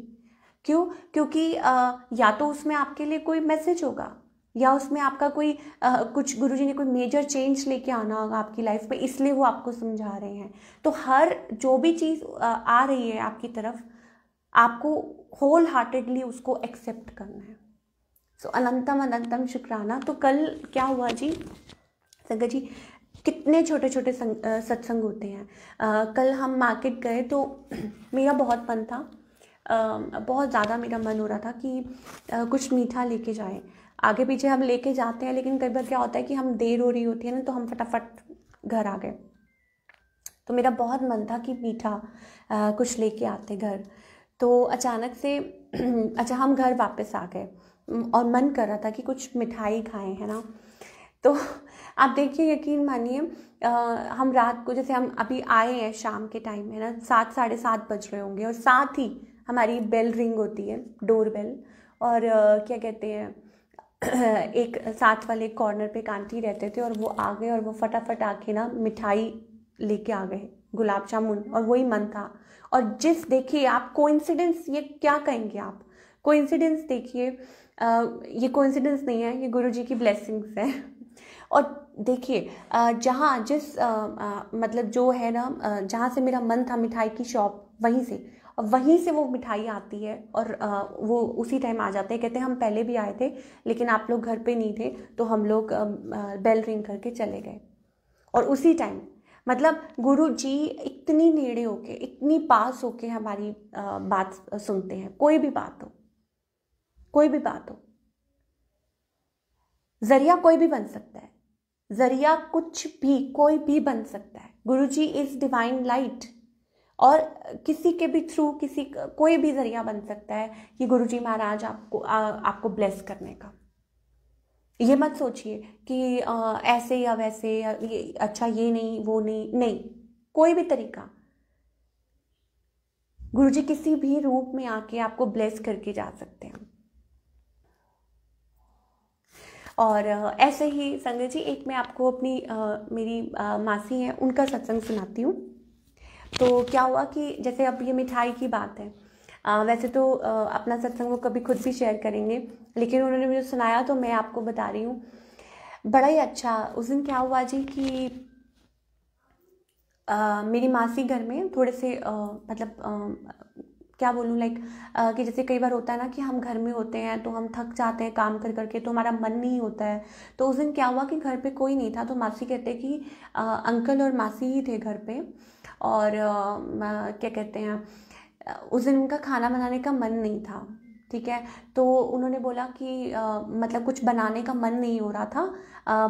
क्यों क्योंकि आ, या तो उसमें आपके लिए कोई मैसेज होगा या उसमें आपका कोई आ, कुछ गुरु जी ने कोई मेजर चेंज लेके आना होगा आपकी लाइफ में इसलिए वो आपको समझा रहे हैं तो हर जो भी चीज़ आ, आ रही है आपकी तरफ आपको होल हार्टेडली उसको एक्सेप्ट करना है सो so, अनंतम अनंतम शुक्राना तो कल क्या हुआ जी संगत जी कितने छोटे छोटे सत्संग होते हैं आ, कल हम मार्केट गए तो मेरा बहुत मन था आ, बहुत ज़्यादा मेरा मन हो रहा था कि आ, कुछ मीठा लेके जाए आगे पीछे हम लेके जाते हैं लेकिन कई बार क्या होता है कि हम देर हो रही होती है ना तो हम फटाफट घर आ गए तो मेरा बहुत मन था कि मीठा आ, कुछ लेके आते घर तो अचानक से अच्छा हम घर वापस आ गए और मन कर रहा था कि कुछ मिठाई खाएं है ना तो आप देखिए यकीन मानिए हम रात को जैसे हम अभी आए हैं शाम के टाइम है ना सात साढ़े सात बज रहे होंगे और साथ ही हमारी बेल रिंग होती है डोर बेल और क्या कहते हैं एक साथ वाले कॉर्नर पे कांटी रहते थे और वो आ गए और वो फटाफट आके ना मिठाई लेके आ गए गुलाब जामुन और वही मन था और जिस देखिए आप कोइंसिडेंस ये क्या कहेंगे आप कोइंसिडेंस देखिए ये कोइंसिडेंस नहीं है ये गुरु जी की ब्लेसिंग्स है और देखिए जहाँ जिस आ, आ, मतलब जो है ना जहाँ से मेरा मन था मिठाई की शॉप वहीं से और वहीं से वो मिठाई आती है और आ, वो उसी टाइम आ जाते हैं कहते हैं हम पहले भी आए थे लेकिन आप लोग घर पे नहीं थे तो हम लोग बेल रिंग करके चले गए और उसी टाइम मतलब गुरु जी इतनी नेड़े होके इतनी पास होके हमारी बात सुनते हैं कोई भी बात हो कोई भी बात हो जरिया कोई भी बन सकता है जरिया कुछ भी कोई भी बन सकता है गुरु जी इज डिवाइन लाइट और किसी के भी थ्रू किसी कोई भी जरिया बन सकता है कि गुरु जी महाराज आपको आ, आपको ब्लेस करने का ये मत सोचिए कि आ, ऐसे या वैसे या ये अच्छा ये नहीं वो नहीं नहीं कोई भी तरीका गुरु जी किसी भी रूप में आके आपको ब्लेस करके जा सकते हैं और ऐसे ही संगत जी एक मैं आपको अपनी आ, मेरी आ, मासी है उनका सत्संग सुनाती हूँ तो क्या हुआ कि जैसे अब ये मिठाई की बात है वैसे तो अपना सत्संग वो कभी खुद भी शेयर करेंगे लेकिन उन्होंने मुझे सुनाया तो मैं आपको बता रही हूँ बड़ा ही अच्छा उस दिन क्या हुआ जी कि मेरी मासी घर में थोड़े से आ, मतलब आ, क्या बोलूँ लाइक like, कि जैसे कई बार होता है ना कि हम घर में होते हैं तो हम थक जाते हैं काम कर करके तो हमारा मन नहीं होता है तो उस दिन क्या हुआ कि घर पे कोई नहीं था तो मासी कहते कि अंकल और मासी ही थे घर पे और क्या कहते हैं उस दिन उनका खाना बनाने का मन नहीं था ठीक है तो उन्होंने बोला कि आ, मतलब कुछ बनाने का मन नहीं हो रहा था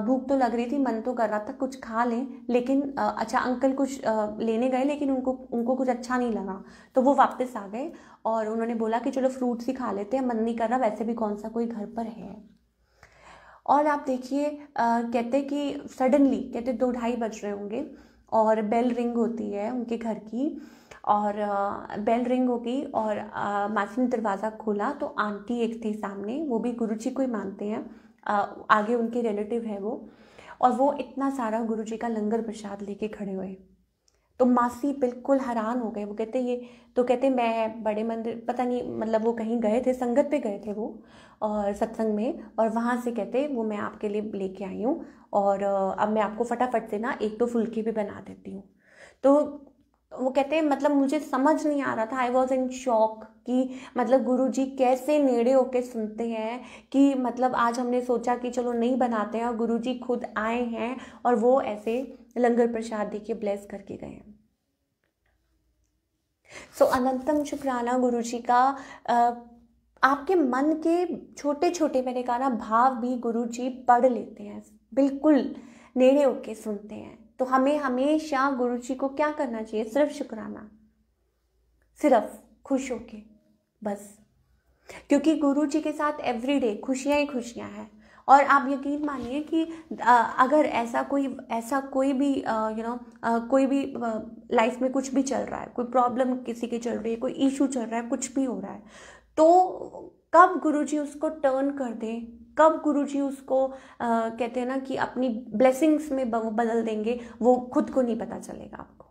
भूख तो लग रही थी मन तो कर रहा था कुछ खा लें लेकिन आ, अच्छा अंकल कुछ आ, लेने गए लेकिन उनको उनको कुछ अच्छा नहीं लगा तो वो वापस आ गए और उन्होंने बोला कि चलो फ्रूट्स ही खा लेते हैं मन नहीं कर रहा वैसे भी कौन सा कोई घर पर है और आप देखिए कहते कि सडनली कहते दो ढाई बज रहे होंगे और बेल रिंग होती है उनके घर की और बेल रिंग हो गई और मासी ने दरवाज़ा खोला तो आंटी एक थी सामने वो भी गुरु जी को ही मानते हैं आगे उनके रिलेटिव है वो और वो इतना सारा गुरु जी का लंगर प्रसाद लेके खड़े हुए तो मासी बिल्कुल हैरान हो गए वो कहते ये तो कहते मैं बड़े मंदिर पता नहीं मतलब वो कहीं गए थे संगत पे गए थे वो और सत्संग में और वहाँ से कहते वो मैं आपके लिए लेके आई हूँ और अब मैं आपको फटाफट से ना एक दो तो फुल्की भी बना देती हूँ तो तो वो कहते हैं मतलब मुझे समझ नहीं आ रहा था आई वॉज इन शॉक कि मतलब गुरु जी कैसे नेड़े होके सुनते हैं कि मतलब आज हमने सोचा कि चलो नहीं बनाते हैं और गुरु जी खुद आए हैं और वो ऐसे लंगर प्रसाद दे के ब्लेस करके गए हैं सो so, अनंतम शुक्राना गुरु जी का आपके मन के छोटे छोटे मैंने कहा ना भाव भी गुरु जी पढ़ लेते हैं बिल्कुल नेड़े होके सुनते हैं तो हमें हमेशा गुरु जी को क्या करना चाहिए सिर्फ शुक्राना सिर्फ खुश हो के बस क्योंकि गुरु जी के साथ एवरी डे खुशियाँ ही खुशियाँ हैं और आप यकीन मानिए कि अगर ऐसा कोई ऐसा कोई भी यू नो कोई भी लाइफ में कुछ भी चल रहा है कोई प्रॉब्लम किसी की चल रही है कोई इशू चल रहा है कुछ भी हो रहा है तो कब गुरुजी उसको टर्न कर दें कब गुरुजी उसको आ, कहते हैं ना कि अपनी ब्लेसिंग्स में बदल देंगे वो खुद को नहीं पता चलेगा आपको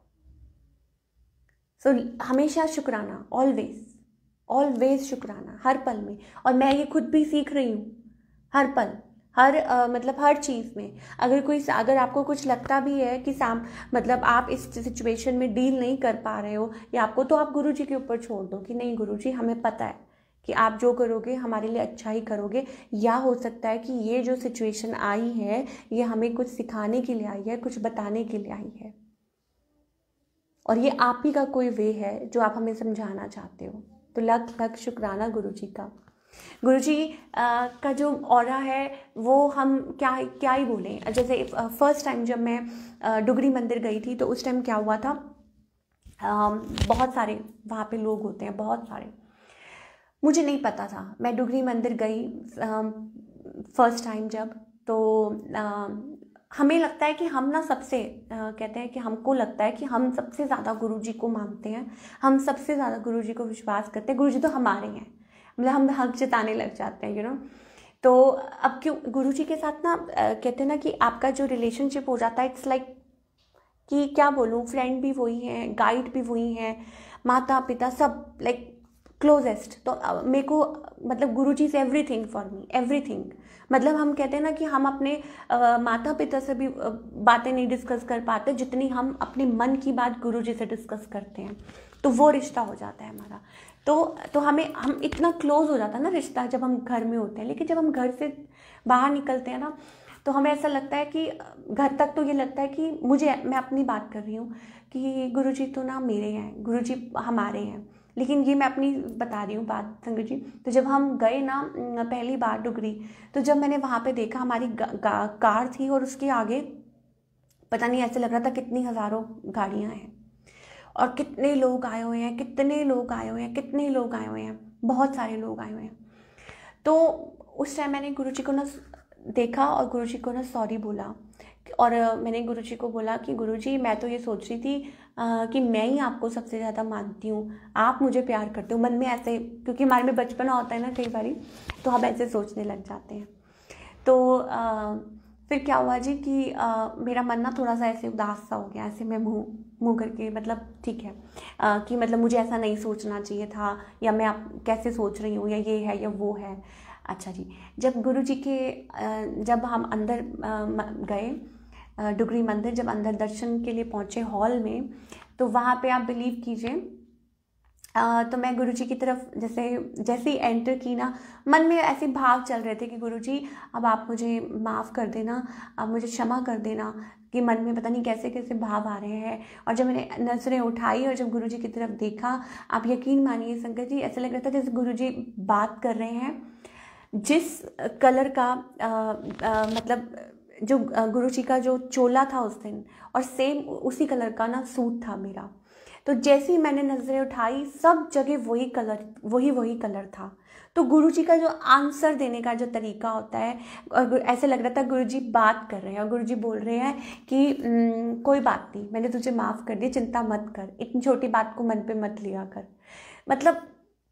सो so, हमेशा शुक्राना ऑलवेज ऑलवेज शुक्राना हर पल में और मैं ये खुद भी सीख रही हूँ हर पल हर आ, मतलब हर चीज़ में अगर कोई अगर आपको कुछ लगता भी है कि साम मतलब आप इस सिचुएशन में डील नहीं कर पा रहे हो या आपको तो आप गुरुजी के ऊपर छोड़ दो कि नहीं गुरुजी हमें पता है कि आप जो करोगे हमारे लिए अच्छा ही करोगे या हो सकता है कि ये जो सिचुएशन आई है ये हमें कुछ सिखाने के लिए आई है कुछ बताने के लिए आई है और ये आप ही का कोई वे है जो आप हमें समझाना चाहते हो तो लख लख शुक्राना गुरु जी का गुरु जी आ, का जो और है वो हम क्या क्या ही बोलें जैसे फर्स्ट टाइम जब मैं डुगरी मंदिर गई थी तो उस टाइम क्या हुआ था आ, बहुत सारे वहाँ पे लोग होते हैं बहुत सारे मुझे नहीं पता था मैं डुगरी मंदिर गई फर्स्ट टाइम जब तो आ, हमें लगता है कि हम ना सबसे कहते हैं कि हमको लगता है कि हम सबसे ज़्यादा गुरु जी को मानते हैं हम सबसे ज़्यादा गुरु जी को विश्वास करते हैं गुरु जी तो हमारे हैं मतलब हम हक जताने लग जाते हैं यू नो तो अब क्यों गुरु जी के साथ ना कहते हैं ना कि आपका जो रिलेशनशिप हो जाता है इट्स लाइक कि क्या बोलूँ फ्रेंड भी वही हैं गाइड भी वही हैं माता पिता सब लाइक क्लोजेस्ट तो मेरे को मतलब Guru ji is everything for me everything मतलब हम कहते हैं ना कि हम अपने आ, माता पिता से भी बातें नहीं डिस्कस कर पाते जितनी हम अपने मन की बात गुरु जी से डिस्कस करते हैं तो वो रिश्ता हो जाता है हमारा तो तो हमें हम इतना क्लोज हो जाता है ना रिश्ता जब हम घर में होते हैं लेकिन जब हम घर से बाहर निकलते हैं ना तो हमें ऐसा लगता है कि घर तक तो ये लगता है कि मुझे मैं अपनी बात कर रही हूँ कि गुरु जी तो ना मेरे हैं गुरु जी हमारे हैं लेकिन ये मैं अपनी बता रही हूँ बात संगत जी तो जब हम गए ना पहली बार डुगरी तो जब मैंने वहाँ पे देखा हमारी कार थी और उसके आगे पता नहीं ऐसे लग रहा था कितनी हज़ारों गाड़ियाँ हैं और कितने लोग आए हुए हैं कितने लोग आए हुए हैं कितने लोग आए हुए हैं बहुत सारे लोग आए हुए हैं तो उस टाइम मैंने गुरु जी को ना देखा और गुरु जी को ना सॉरी बोला और मैंने गुरु जी को बोला कि गुरु जी मैं तो ये सोच रही थी आ, कि मैं ही आपको सबसे ज़्यादा मानती हूँ आप मुझे प्यार करते हो मन में ऐसे क्योंकि हमारे में बचपन होता है ना कई बार तो हम ऐसे सोचने लग जाते हैं तो आ, फिर क्या हुआ जी कि आ, मेरा मन ना थोड़ा सा ऐसे उदास सा हो गया ऐसे मैं मुँह मुँह करके मतलब ठीक है आ, कि मतलब मुझे ऐसा नहीं सोचना चाहिए था या मैं आप कैसे सोच रही हूँ या ये है या वो है अच्छा जी जब गुरु जी के जब हम अंदर गए डुगरी मंदिर जब अंदर दर्शन के लिए पहुँचे हॉल में तो वहाँ पे आप बिलीव कीजिए तो मैं गुरु जी की तरफ जैसे जैसे ही एंटर की ना मन में ऐसे भाव चल रहे थे कि गुरु जी अब आप मुझे माफ़ कर देना अब मुझे क्षमा कर देना कि मन में पता नहीं कैसे कैसे भाव आ रहे हैं और जब मैंने नजरें उठाई और जब गुरु जी की तरफ देखा आप यकीन मानिए शंकर जी ऐसा लग रहा था जैसे गुरु जी बात कर रहे हैं जिस कलर का आ, आ, मतलब जो गुरु जी का जो चोला था उस दिन और सेम उसी कलर का ना सूट था मेरा तो जैसे ही मैंने नज़रें उठाई सब जगह वही कलर वही वही कलर था तो गुरु जी का जो आंसर देने का जो तरीका होता है और ऐसे लग रहा था गुरु जी बात कर रहे हैं और गुरु जी बोल रहे हैं कि कोई बात नहीं मैंने तुझे माफ़ कर दी चिंता मत कर इतनी छोटी बात को मन पे मत लिया कर मतलब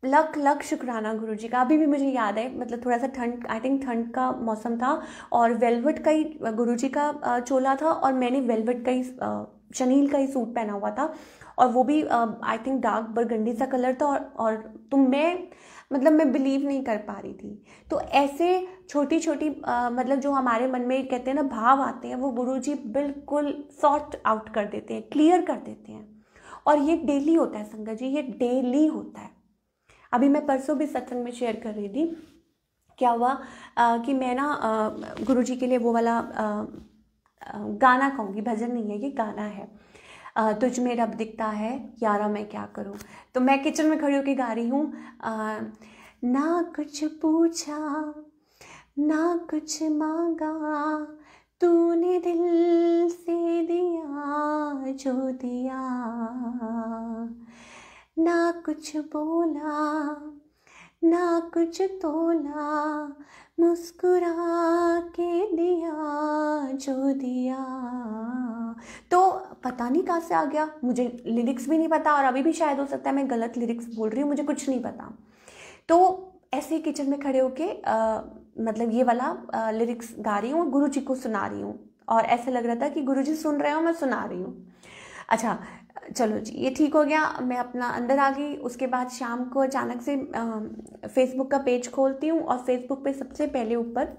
लख लख शुक्राना गुरु जी का अभी भी मुझे याद है मतलब थोड़ा सा ठंड आई थिंक ठंड का मौसम था और वेलवेट का ही गुरु जी का चोला था और मैंने वेलवेट का ही शनील का ही सूट पहना हुआ था और वो भी आई थिंक डार्क बरगंडी सा कलर था और और तो मैं मतलब मैं बिलीव नहीं कर पा रही थी तो ऐसे छोटी छोटी आ, मतलब जो हमारे मन में कहते हैं ना भाव आते हैं वो गुरु जी बिल्कुल सॉर्ट आउट कर देते हैं क्लियर कर देते हैं और ये डेली होता है संगत जी ये डेली होता है अभी मैं परसों भी सत्संग में शेयर कर रही थी क्या हुआ आ, कि मैं ना गुरु जी के लिए वो वाला आ, गाना कहूँगी भजन नहीं है ये गाना है तुझ में रब दिखता है यारा मैं क्या करूँ तो मैं किचन में खड़ी होकर गा रही हूँ ना कुछ पूछा ना कुछ मांगा तूने दिल से दिया जो दिया ना कुछ बोला ना कुछ तोला मुस्कुरा के दिया जो दिया तो पता नहीं कहाँ से आ गया मुझे लिरिक्स भी नहीं पता और अभी भी शायद हो सकता है मैं गलत लिरिक्स बोल रही हूँ मुझे कुछ नहीं पता तो ऐसे ही किचन में खड़े होके मतलब ये वाला आ, लिरिक्स गा रही हूँ और गुरु जी को सुना रही हूँ और ऐसा लग रहा था कि गुरु जी सुन रहे हो मैं सुना रही हूँ अच्छा चलो जी ये ठीक हो गया मैं अपना अंदर आ गई उसके बाद शाम को अचानक से फेसबुक का पेज खोलती हूँ और फेसबुक पे सबसे पहले ऊपर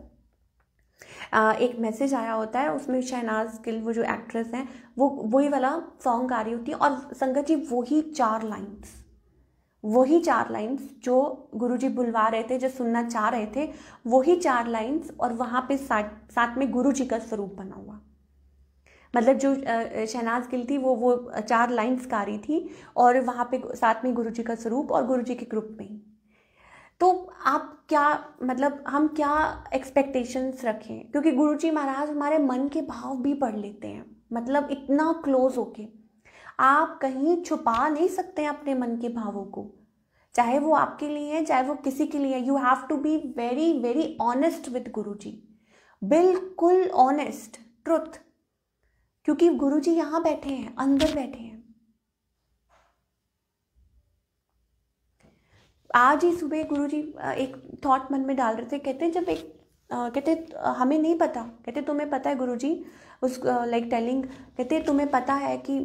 एक मैसेज आया होता है उसमें शहनाज गिल वो जो एक्ट्रेस हैं वो वही वाला सॉन्ग आ रही होती है और संगत जी वही चार लाइन्स वही चार लाइंस जो गुरुजी बुलवा रहे थे जो सुनना चाह रहे थे वही चार लाइंस और वहाँ पे साथ साथ में गुरुजी का स्वरूप बना हुआ मतलब जो शहनाज गिल थी वो वो चार लाइन्स गा रही थी और वहाँ पे साथ में गुरुजी का स्वरूप और गुरुजी के ग्रुप में तो आप क्या मतलब हम क्या एक्सपेक्टेशंस रखें क्योंकि गुरुजी महाराज हमारे मन के भाव भी पढ़ लेते हैं मतलब इतना क्लोज होके आप कहीं छुपा नहीं सकते अपने मन के भावों को चाहे वो आपके लिए है चाहे वो किसी के लिए है you have to be very very honest with Guru ji बिल्कुल ऑनेस्ट ट्रुथ क्योंकि गुरु जी यहाँ बैठे हैं अंदर बैठे हैं आज ही सुबह गुरु जी एक थॉट मन में डाल रहे थे कहते हैं जब एक कहते हमें नहीं पता कहते तुम्हें पता है गुरु जी उस लाइक टेलिंग कहते तुम्हें पता है कि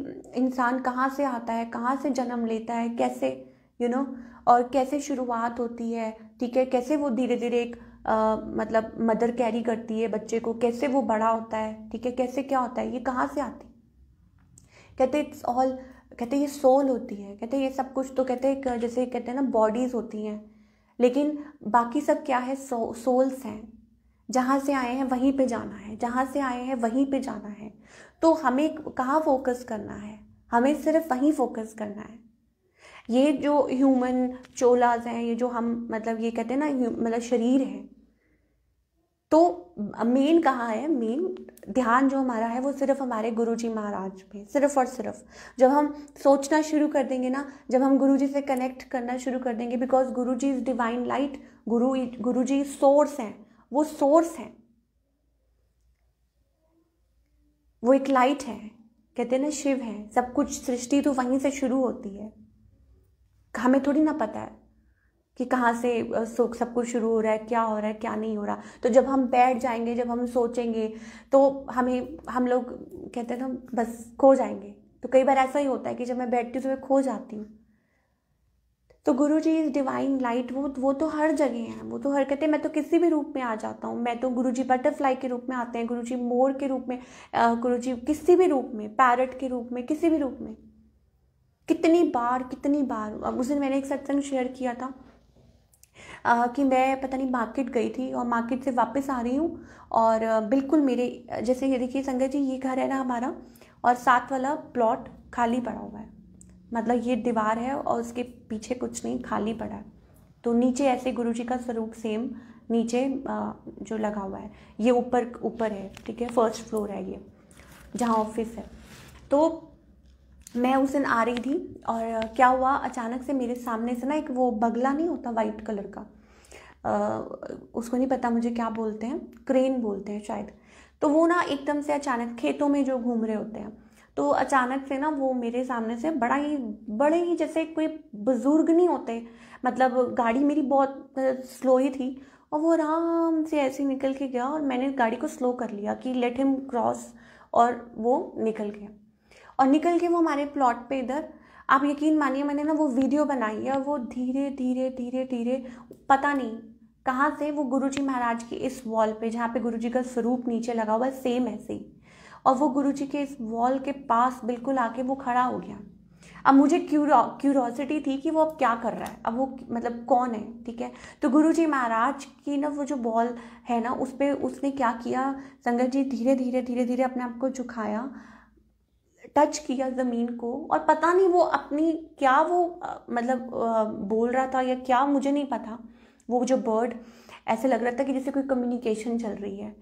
इंसान कहाँ से आता है कहाँ से जन्म लेता है कैसे यू you नो know, और कैसे शुरुआत होती है ठीक है कैसे वो धीरे धीरे एक आ, मतलब मदर कैरी करती है बच्चे को कैसे वो बड़ा होता है ठीक है कैसे क्या होता है ये कहाँ से आती कहते इट्स ऑल कहते ये सोल होती है कहते ये सब कुछ तो कहते हैं जैसे कहते हैं ना बॉडीज़ होती हैं लेकिन बाकी सब क्या है सो, सोल्स हैं जहाँ से आए हैं वहीं पे जाना है जहाँ से आए हैं वहीं पे जाना है तो हमें कहाँ फोकस करना है हमें सिर्फ वहीं फोकस करना है ये जो ह्यूमन चोलाज हैं ये जो हम मतलब ये कहते हैं ना मतलब शरीर है तो मेन कहाँ है मेन ध्यान जो हमारा है वो सिर्फ हमारे गुरुजी महाराज पे सिर्फ और सिर्फ जब हम सोचना शुरू कर देंगे ना जब हम गुरुजी से कनेक्ट करना शुरू कर देंगे because Guruji is divine light Guru Guruji source हैं वो सोर्स हैं वो एक लाइट है कहते हैं ना शिव है सब कुछ सृष्टि तो वहीं से शुरू होती है हमें थोड़ी ना पता है कि कहाँ से सब कुछ शुरू हो रहा है क्या हो रहा है क्या नहीं हो रहा तो जब हम बैठ जाएंगे जब हम सोचेंगे तो हमें हम लोग कहते हैं ना बस खो जाएंगे तो कई बार ऐसा ही होता है कि जब मैं बैठती हूँ तो मैं खो जाती हूँ तो गुरु जी इज़ डिवाइन लाइट वो वो तो हर जगह हैं वो तो हर कहते हैं मैं तो किसी भी रूप में आ जाता हूँ मैं तो गुरु जी बटरफ्लाई के रूप में आते हैं गुरु जी मोर के रूप में गुरु जी किसी भी रूप में पैरट के रूप में किसी भी रूप में कितनी बार कितनी बार उस दिन मैंने एक सत्संग शेयर किया था कि मैं पता नहीं मार्केट गई थी और मार्केट से वापस आ रही हूँ और बिल्कुल मेरे जैसे ये देखिए संगत जी ये घर है ना हमारा और साथ वाला प्लॉट खाली पड़ा हुआ है मतलब ये दीवार है और उसके पीछे कुछ नहीं खाली पड़ा है तो नीचे ऐसे गुरु जी का स्वरूप सेम नीचे जो लगा हुआ है ये ऊपर ऊपर है ठीक है फर्स्ट फ्लोर है ये जहाँ ऑफिस है तो मैं उस दिन आ रही थी और क्या हुआ अचानक से मेरे सामने से ना एक वो बगला नहीं होता वाइट कलर का उसको नहीं पता मुझे क्या बोलते हैं क्रेन बोलते हैं शायद तो वो ना एकदम से अचानक खेतों में जो घूम रहे होते हैं तो अचानक से ना वो मेरे सामने से बड़ा ही बड़े ही जैसे कोई बुजुर्ग नहीं होते मतलब गाड़ी मेरी बहुत स्लो ही थी और वो आराम से ऐसे निकल के गया और मैंने गाड़ी को स्लो कर लिया कि लेट हिम क्रॉस और वो निकल गया और निकल के वो हमारे प्लॉट पे इधर आप यकीन मानिए मैंने ना वो वीडियो बनाई है और वो धीरे धीरे धीरे धीरे पता नहीं कहाँ से वो गुरुजी महाराज की इस वॉल पे जहाँ पे गुरुजी का स्वरूप नीचे लगा हुआ है सेम ऐसे ही और वो गुरुजी के इस वॉल के पास बिल्कुल आके वो खड़ा हो गया अब मुझे क्यूरोसिटी थी कि वो अब क्या कर रहा है अब वो मतलब कौन है ठीक है तो गुरु जी महाराज की ना वो जो बॉल है ना उस पर उसने क्या किया संगत जी धीरे धीरे धीरे धीरे अपने आप को झुकाया टच किया ज़मीन को और पता नहीं वो अपनी क्या वो मतलब बोल रहा था या क्या मुझे नहीं पता वो जो बर्ड ऐसे लग रहा था कि जैसे कोई कम्युनिकेशन चल रही है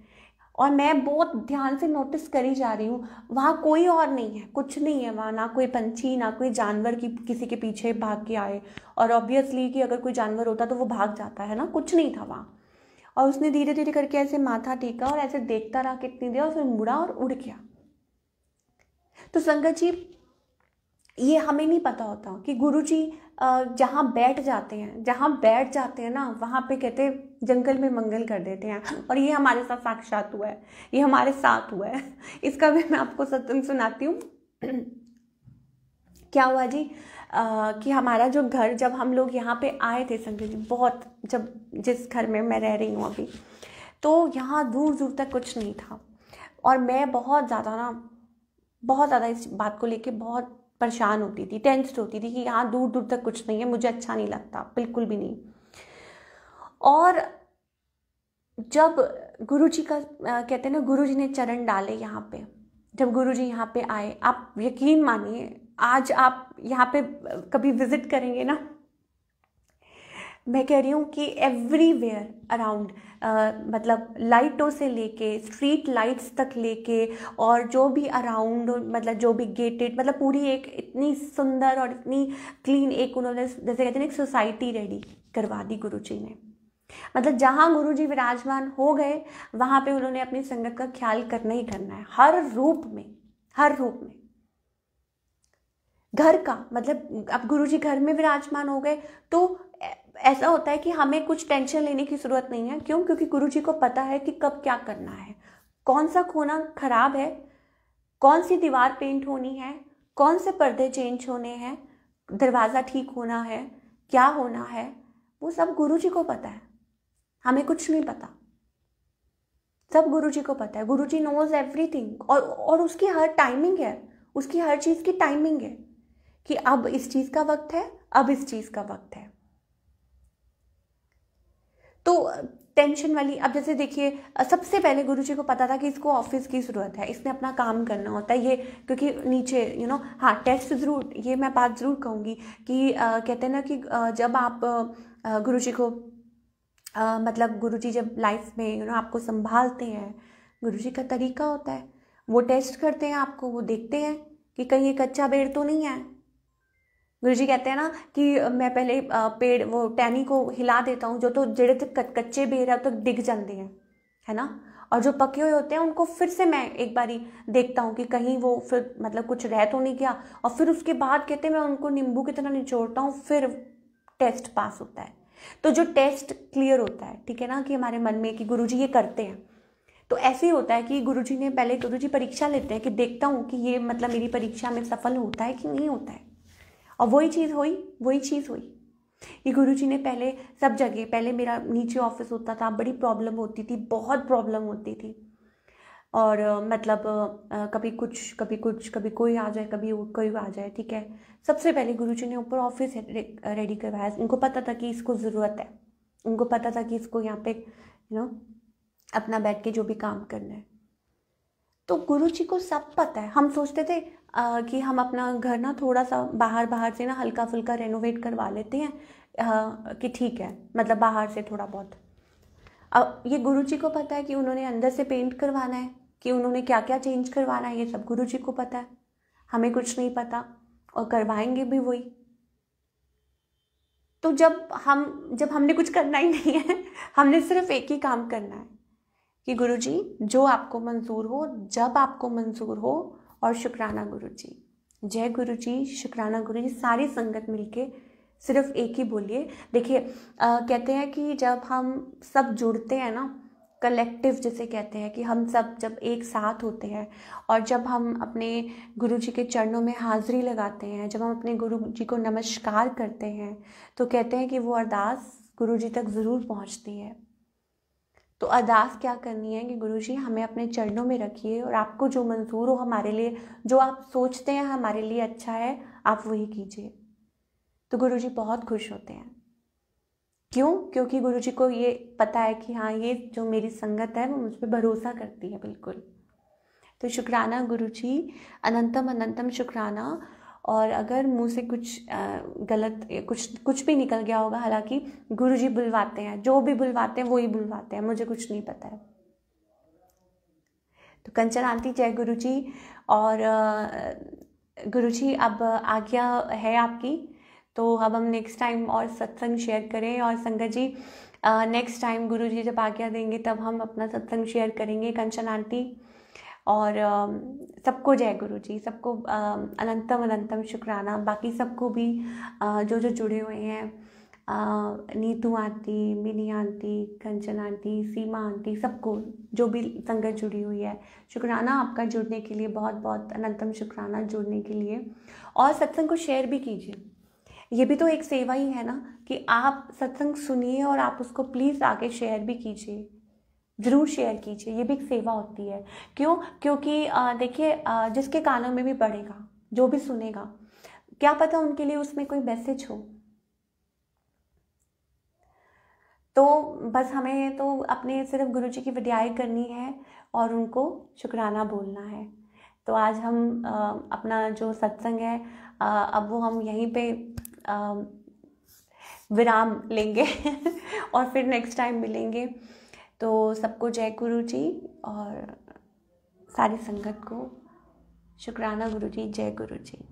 और मैं बहुत ध्यान से नोटिस करी जा रही हूँ वहाँ कोई और नहीं है कुछ नहीं है वहाँ ना कोई पंछी ना कोई जानवर की किसी के पीछे भाग के आए और ऑब्वियसली कि अगर कोई जानवर होता तो वो भाग जाता है ना कुछ नहीं था वहाँ और उसने धीरे धीरे करके ऐसे माथा टेका और ऐसे देखता रहा कितनी देर और फिर मुड़ा और उड़ गया तो संगत जी ये हमें नहीं पता होता कि गुरु जी जहाँ बैठ जाते हैं जहाँ बैठ जाते हैं ना वहाँ पे कहते जंगल में मंगल कर देते हैं और ये हमारे साथ साक्षात हुआ है ये हमारे साथ हुआ है इसका भी मैं आपको सत्यम सुनाती हूँ क्या हुआ जी आ, कि हमारा जो घर जब हम लोग यहाँ पे आए थे संजय जी बहुत जब जिस घर में मैं रह रही हूँ अभी तो यहाँ दूर दूर तक कुछ नहीं था और मैं बहुत ज़्यादा ना बहुत ज़्यादा इस बात को लेके बहुत परेशान होती थी टेंस्ड होती थी कि यहाँ दूर दूर तक कुछ नहीं है मुझे अच्छा नहीं लगता बिल्कुल भी नहीं और जब गुरु जी का आ, कहते हैं ना गुरु जी ने चरण डाले यहाँ पे जब गुरु जी यहाँ पे आए आप यकीन मानिए आज आप यहाँ पे कभी विजिट करेंगे ना मैं कह रही हूँ कि एवरीवेयर अराउंड मतलब लाइटों से लेके स्ट्रीट लाइट्स तक लेके और जो भी अराउंड मतलब जो भी गेटेड मतलब पूरी एक इतनी सुंदर और इतनी क्लीन एक उन्होंने जैसे कहते हैं एक सोसाइटी रेडी करवा दी गुरु जी ने मतलब जहाँ गुरु जी विराजमान हो गए वहाँ पे उन्होंने अपनी संगत का ख्याल करना ही करना है हर रूप में हर रूप में घर का मतलब अब गुरु जी घर में विराजमान हो गए तो ऐसा होता है कि हमें कुछ टेंशन लेने की ज़रूरत नहीं है क्यों क्योंकि गुरु जी को पता है कि कब क्या करना है कौन सा खोना खराब है कौन सी दीवार पेंट होनी है कौन से पर्दे चेंज होने हैं दरवाज़ा ठीक होना है क्या होना है वो सब गुरु जी को पता है हमें कुछ नहीं पता सब गुरु जी को पता है गुरु जी नोज एवरीथिंग और और उसकी हर टाइमिंग है उसकी हर चीज़ की टाइमिंग है कि अब इस चीज़ का वक्त है अब इस चीज़ का वक्त है तो टेंशन वाली अब जैसे देखिए सबसे पहले गुरु जी को पता था कि इसको ऑफिस की ज़रूरत है इसने अपना काम करना होता है ये क्योंकि नीचे यू you नो know, हाँ टेस्ट ज़रूर ये मैं बात ज़रूर कहूँगी कि आ, कहते हैं ना कि आ, जब आप गुरु जी को आ, मतलब गुरु जी जब लाइफ में यू you नो know, आपको संभालते हैं गुरु जी का तरीका होता है वो टेस्ट करते हैं आपको वो देखते हैं कि कहीं एक अच्छा बेड़ तो नहीं है गुरु जी कहते हैं ना कि मैं पहले पेड़ वो टहनी को हिला देता हूँ जो तो जेड़े तक कच्चे बेर है तो डिग जाते हैं है ना और जो पके हुए होते हैं उनको फिर से मैं एक बारी देखता हूँ कि कहीं वो फिर मतलब कुछ रह तो नहीं गया और फिर उसके बाद कहते हैं मैं उनको नींबू की तरह निचोड़ता हूँ फिर टेस्ट पास होता है तो जो टेस्ट क्लियर होता है ठीक है ना कि हमारे मन में कि गुरु जी ये करते हैं तो ऐसे ही होता है कि गुरु जी ने पहले गुरु जी परीक्षा लेते हैं कि देखता हूँ कि ये मतलब मेरी परीक्षा में सफल होता है कि नहीं होता है और वही चीज़ हुई वही चीज़ हुई ये गुरु जी ने पहले सब जगह पहले मेरा नीचे ऑफिस होता था बड़ी प्रॉब्लम होती थी बहुत प्रॉब्लम होती थी और मतलब कभी कुछ कभी कुछ कभी कोई आ जाए कभी कोई आ जाए ठीक है सबसे पहले गुरु जी ने ऊपर ऑफिस रेडी करवाया उनको पता था कि इसको ज़रूरत है उनको पता था कि इसको यहाँ पे यू नो अपना बैठ के जो भी काम करना है तो गुरु जी को सब पता है हम सोचते थे आ, कि हम अपना घर ना थोड़ा सा बाहर बाहर से ना हल्का फुल्का रेनोवेट करवा लेते हैं आ, कि ठीक है मतलब बाहर से थोड़ा बहुत अब ये गुरु जी को पता है कि उन्होंने अंदर से पेंट करवाना है कि उन्होंने क्या क्या चेंज करवाना है ये सब गुरु जी को पता है हमें कुछ नहीं पता और करवाएंगे भी वही तो जब हम जब हमने कुछ करना ही नहीं है हमने सिर्फ एक ही काम करना है कि गुरु जी जो आपको मंजूर हो जब आपको मंजूर हो और शुक्राना गुरु जी जय गुरु जी शुक्राना गुरु जी सारी संगत मिलके सिर्फ एक ही बोलिए देखिए कहते हैं कि जब हम सब जुड़ते हैं ना कलेक्टिव जिसे कहते हैं कि हम सब जब एक साथ होते हैं और जब हम अपने गुरु जी के चरणों में हाजिरी लगाते हैं जब हम अपने गुरु जी को नमस्कार करते हैं तो कहते हैं कि वो अरदास गुरु जी तक ज़रूर पहुँचती है तो अदास क्या करनी है कि गुरु जी हमें अपने चरणों में रखिए और आपको जो मंजूर हो हमारे लिए जो आप सोचते हैं हमारे लिए अच्छा है आप वही कीजिए तो गुरु जी बहुत खुश होते हैं क्यों क्योंकि गुरु जी को ये पता है कि हाँ ये जो मेरी संगत है वो मुझ पर भरोसा करती है बिल्कुल तो शुक्राना गुरु जी अनंतम अनंतम शुक्राना और अगर मुंह से कुछ गलत कुछ कुछ भी निकल गया होगा हालांकि गुरुजी बुलवाते हैं जो भी बुलवाते हैं वो ही बुलवाते हैं मुझे कुछ नहीं पता है तो कंचन आंटी जय गुरु जी और गुरु जी अब आज्ञा है आपकी तो अब हम नेक्स्ट टाइम और सत्संग शेयर करें और संगत जी नेक्स्ट टाइम गुरु जी जब आज्ञा देंगे तब हम अपना सत्संग शेयर करेंगे कंचन आंटी और सबको जय गुरु जी सबको अनंतम अनंतम शुक्राना बाकी सबको भी जो जो जुड़े हुए हैं Neetu aunty Mini aunty Kanchan aunty Seema aunty सबको जो भी संगत जुड़ी हुई है शुक्राना आपका जुड़ने के लिए बहुत बहुत अनंतम शुक्राना जुड़ने के लिए और सत्संग को शेयर भी कीजिए ये भी तो एक सेवा ही है ना कि आप सत्संग सुनिए और आप उसको प्लीज़ आगे शेयर भी कीजिए ज़रूर शेयर कीजिए ये भी एक सेवा होती है क्यों क्योंकि देखिए जिसके कानों में भी पड़ेगा जो भी सुनेगा क्या पता उनके लिए उसमें कोई मैसेज हो तो बस हमें तो अपने सिर्फ गुरु जी की वड्याई करनी है और उनको शुक्राना बोलना है तो आज हम आ, अपना जो सत्संग है आ, अब वो हम यहीं पे आ, विराम लेंगे और फिर नेक्स्ट टाइम मिलेंगे तो सबको जय गुरु जी और सारी संगत को शुक्राना गुरु जी जय गुरु जी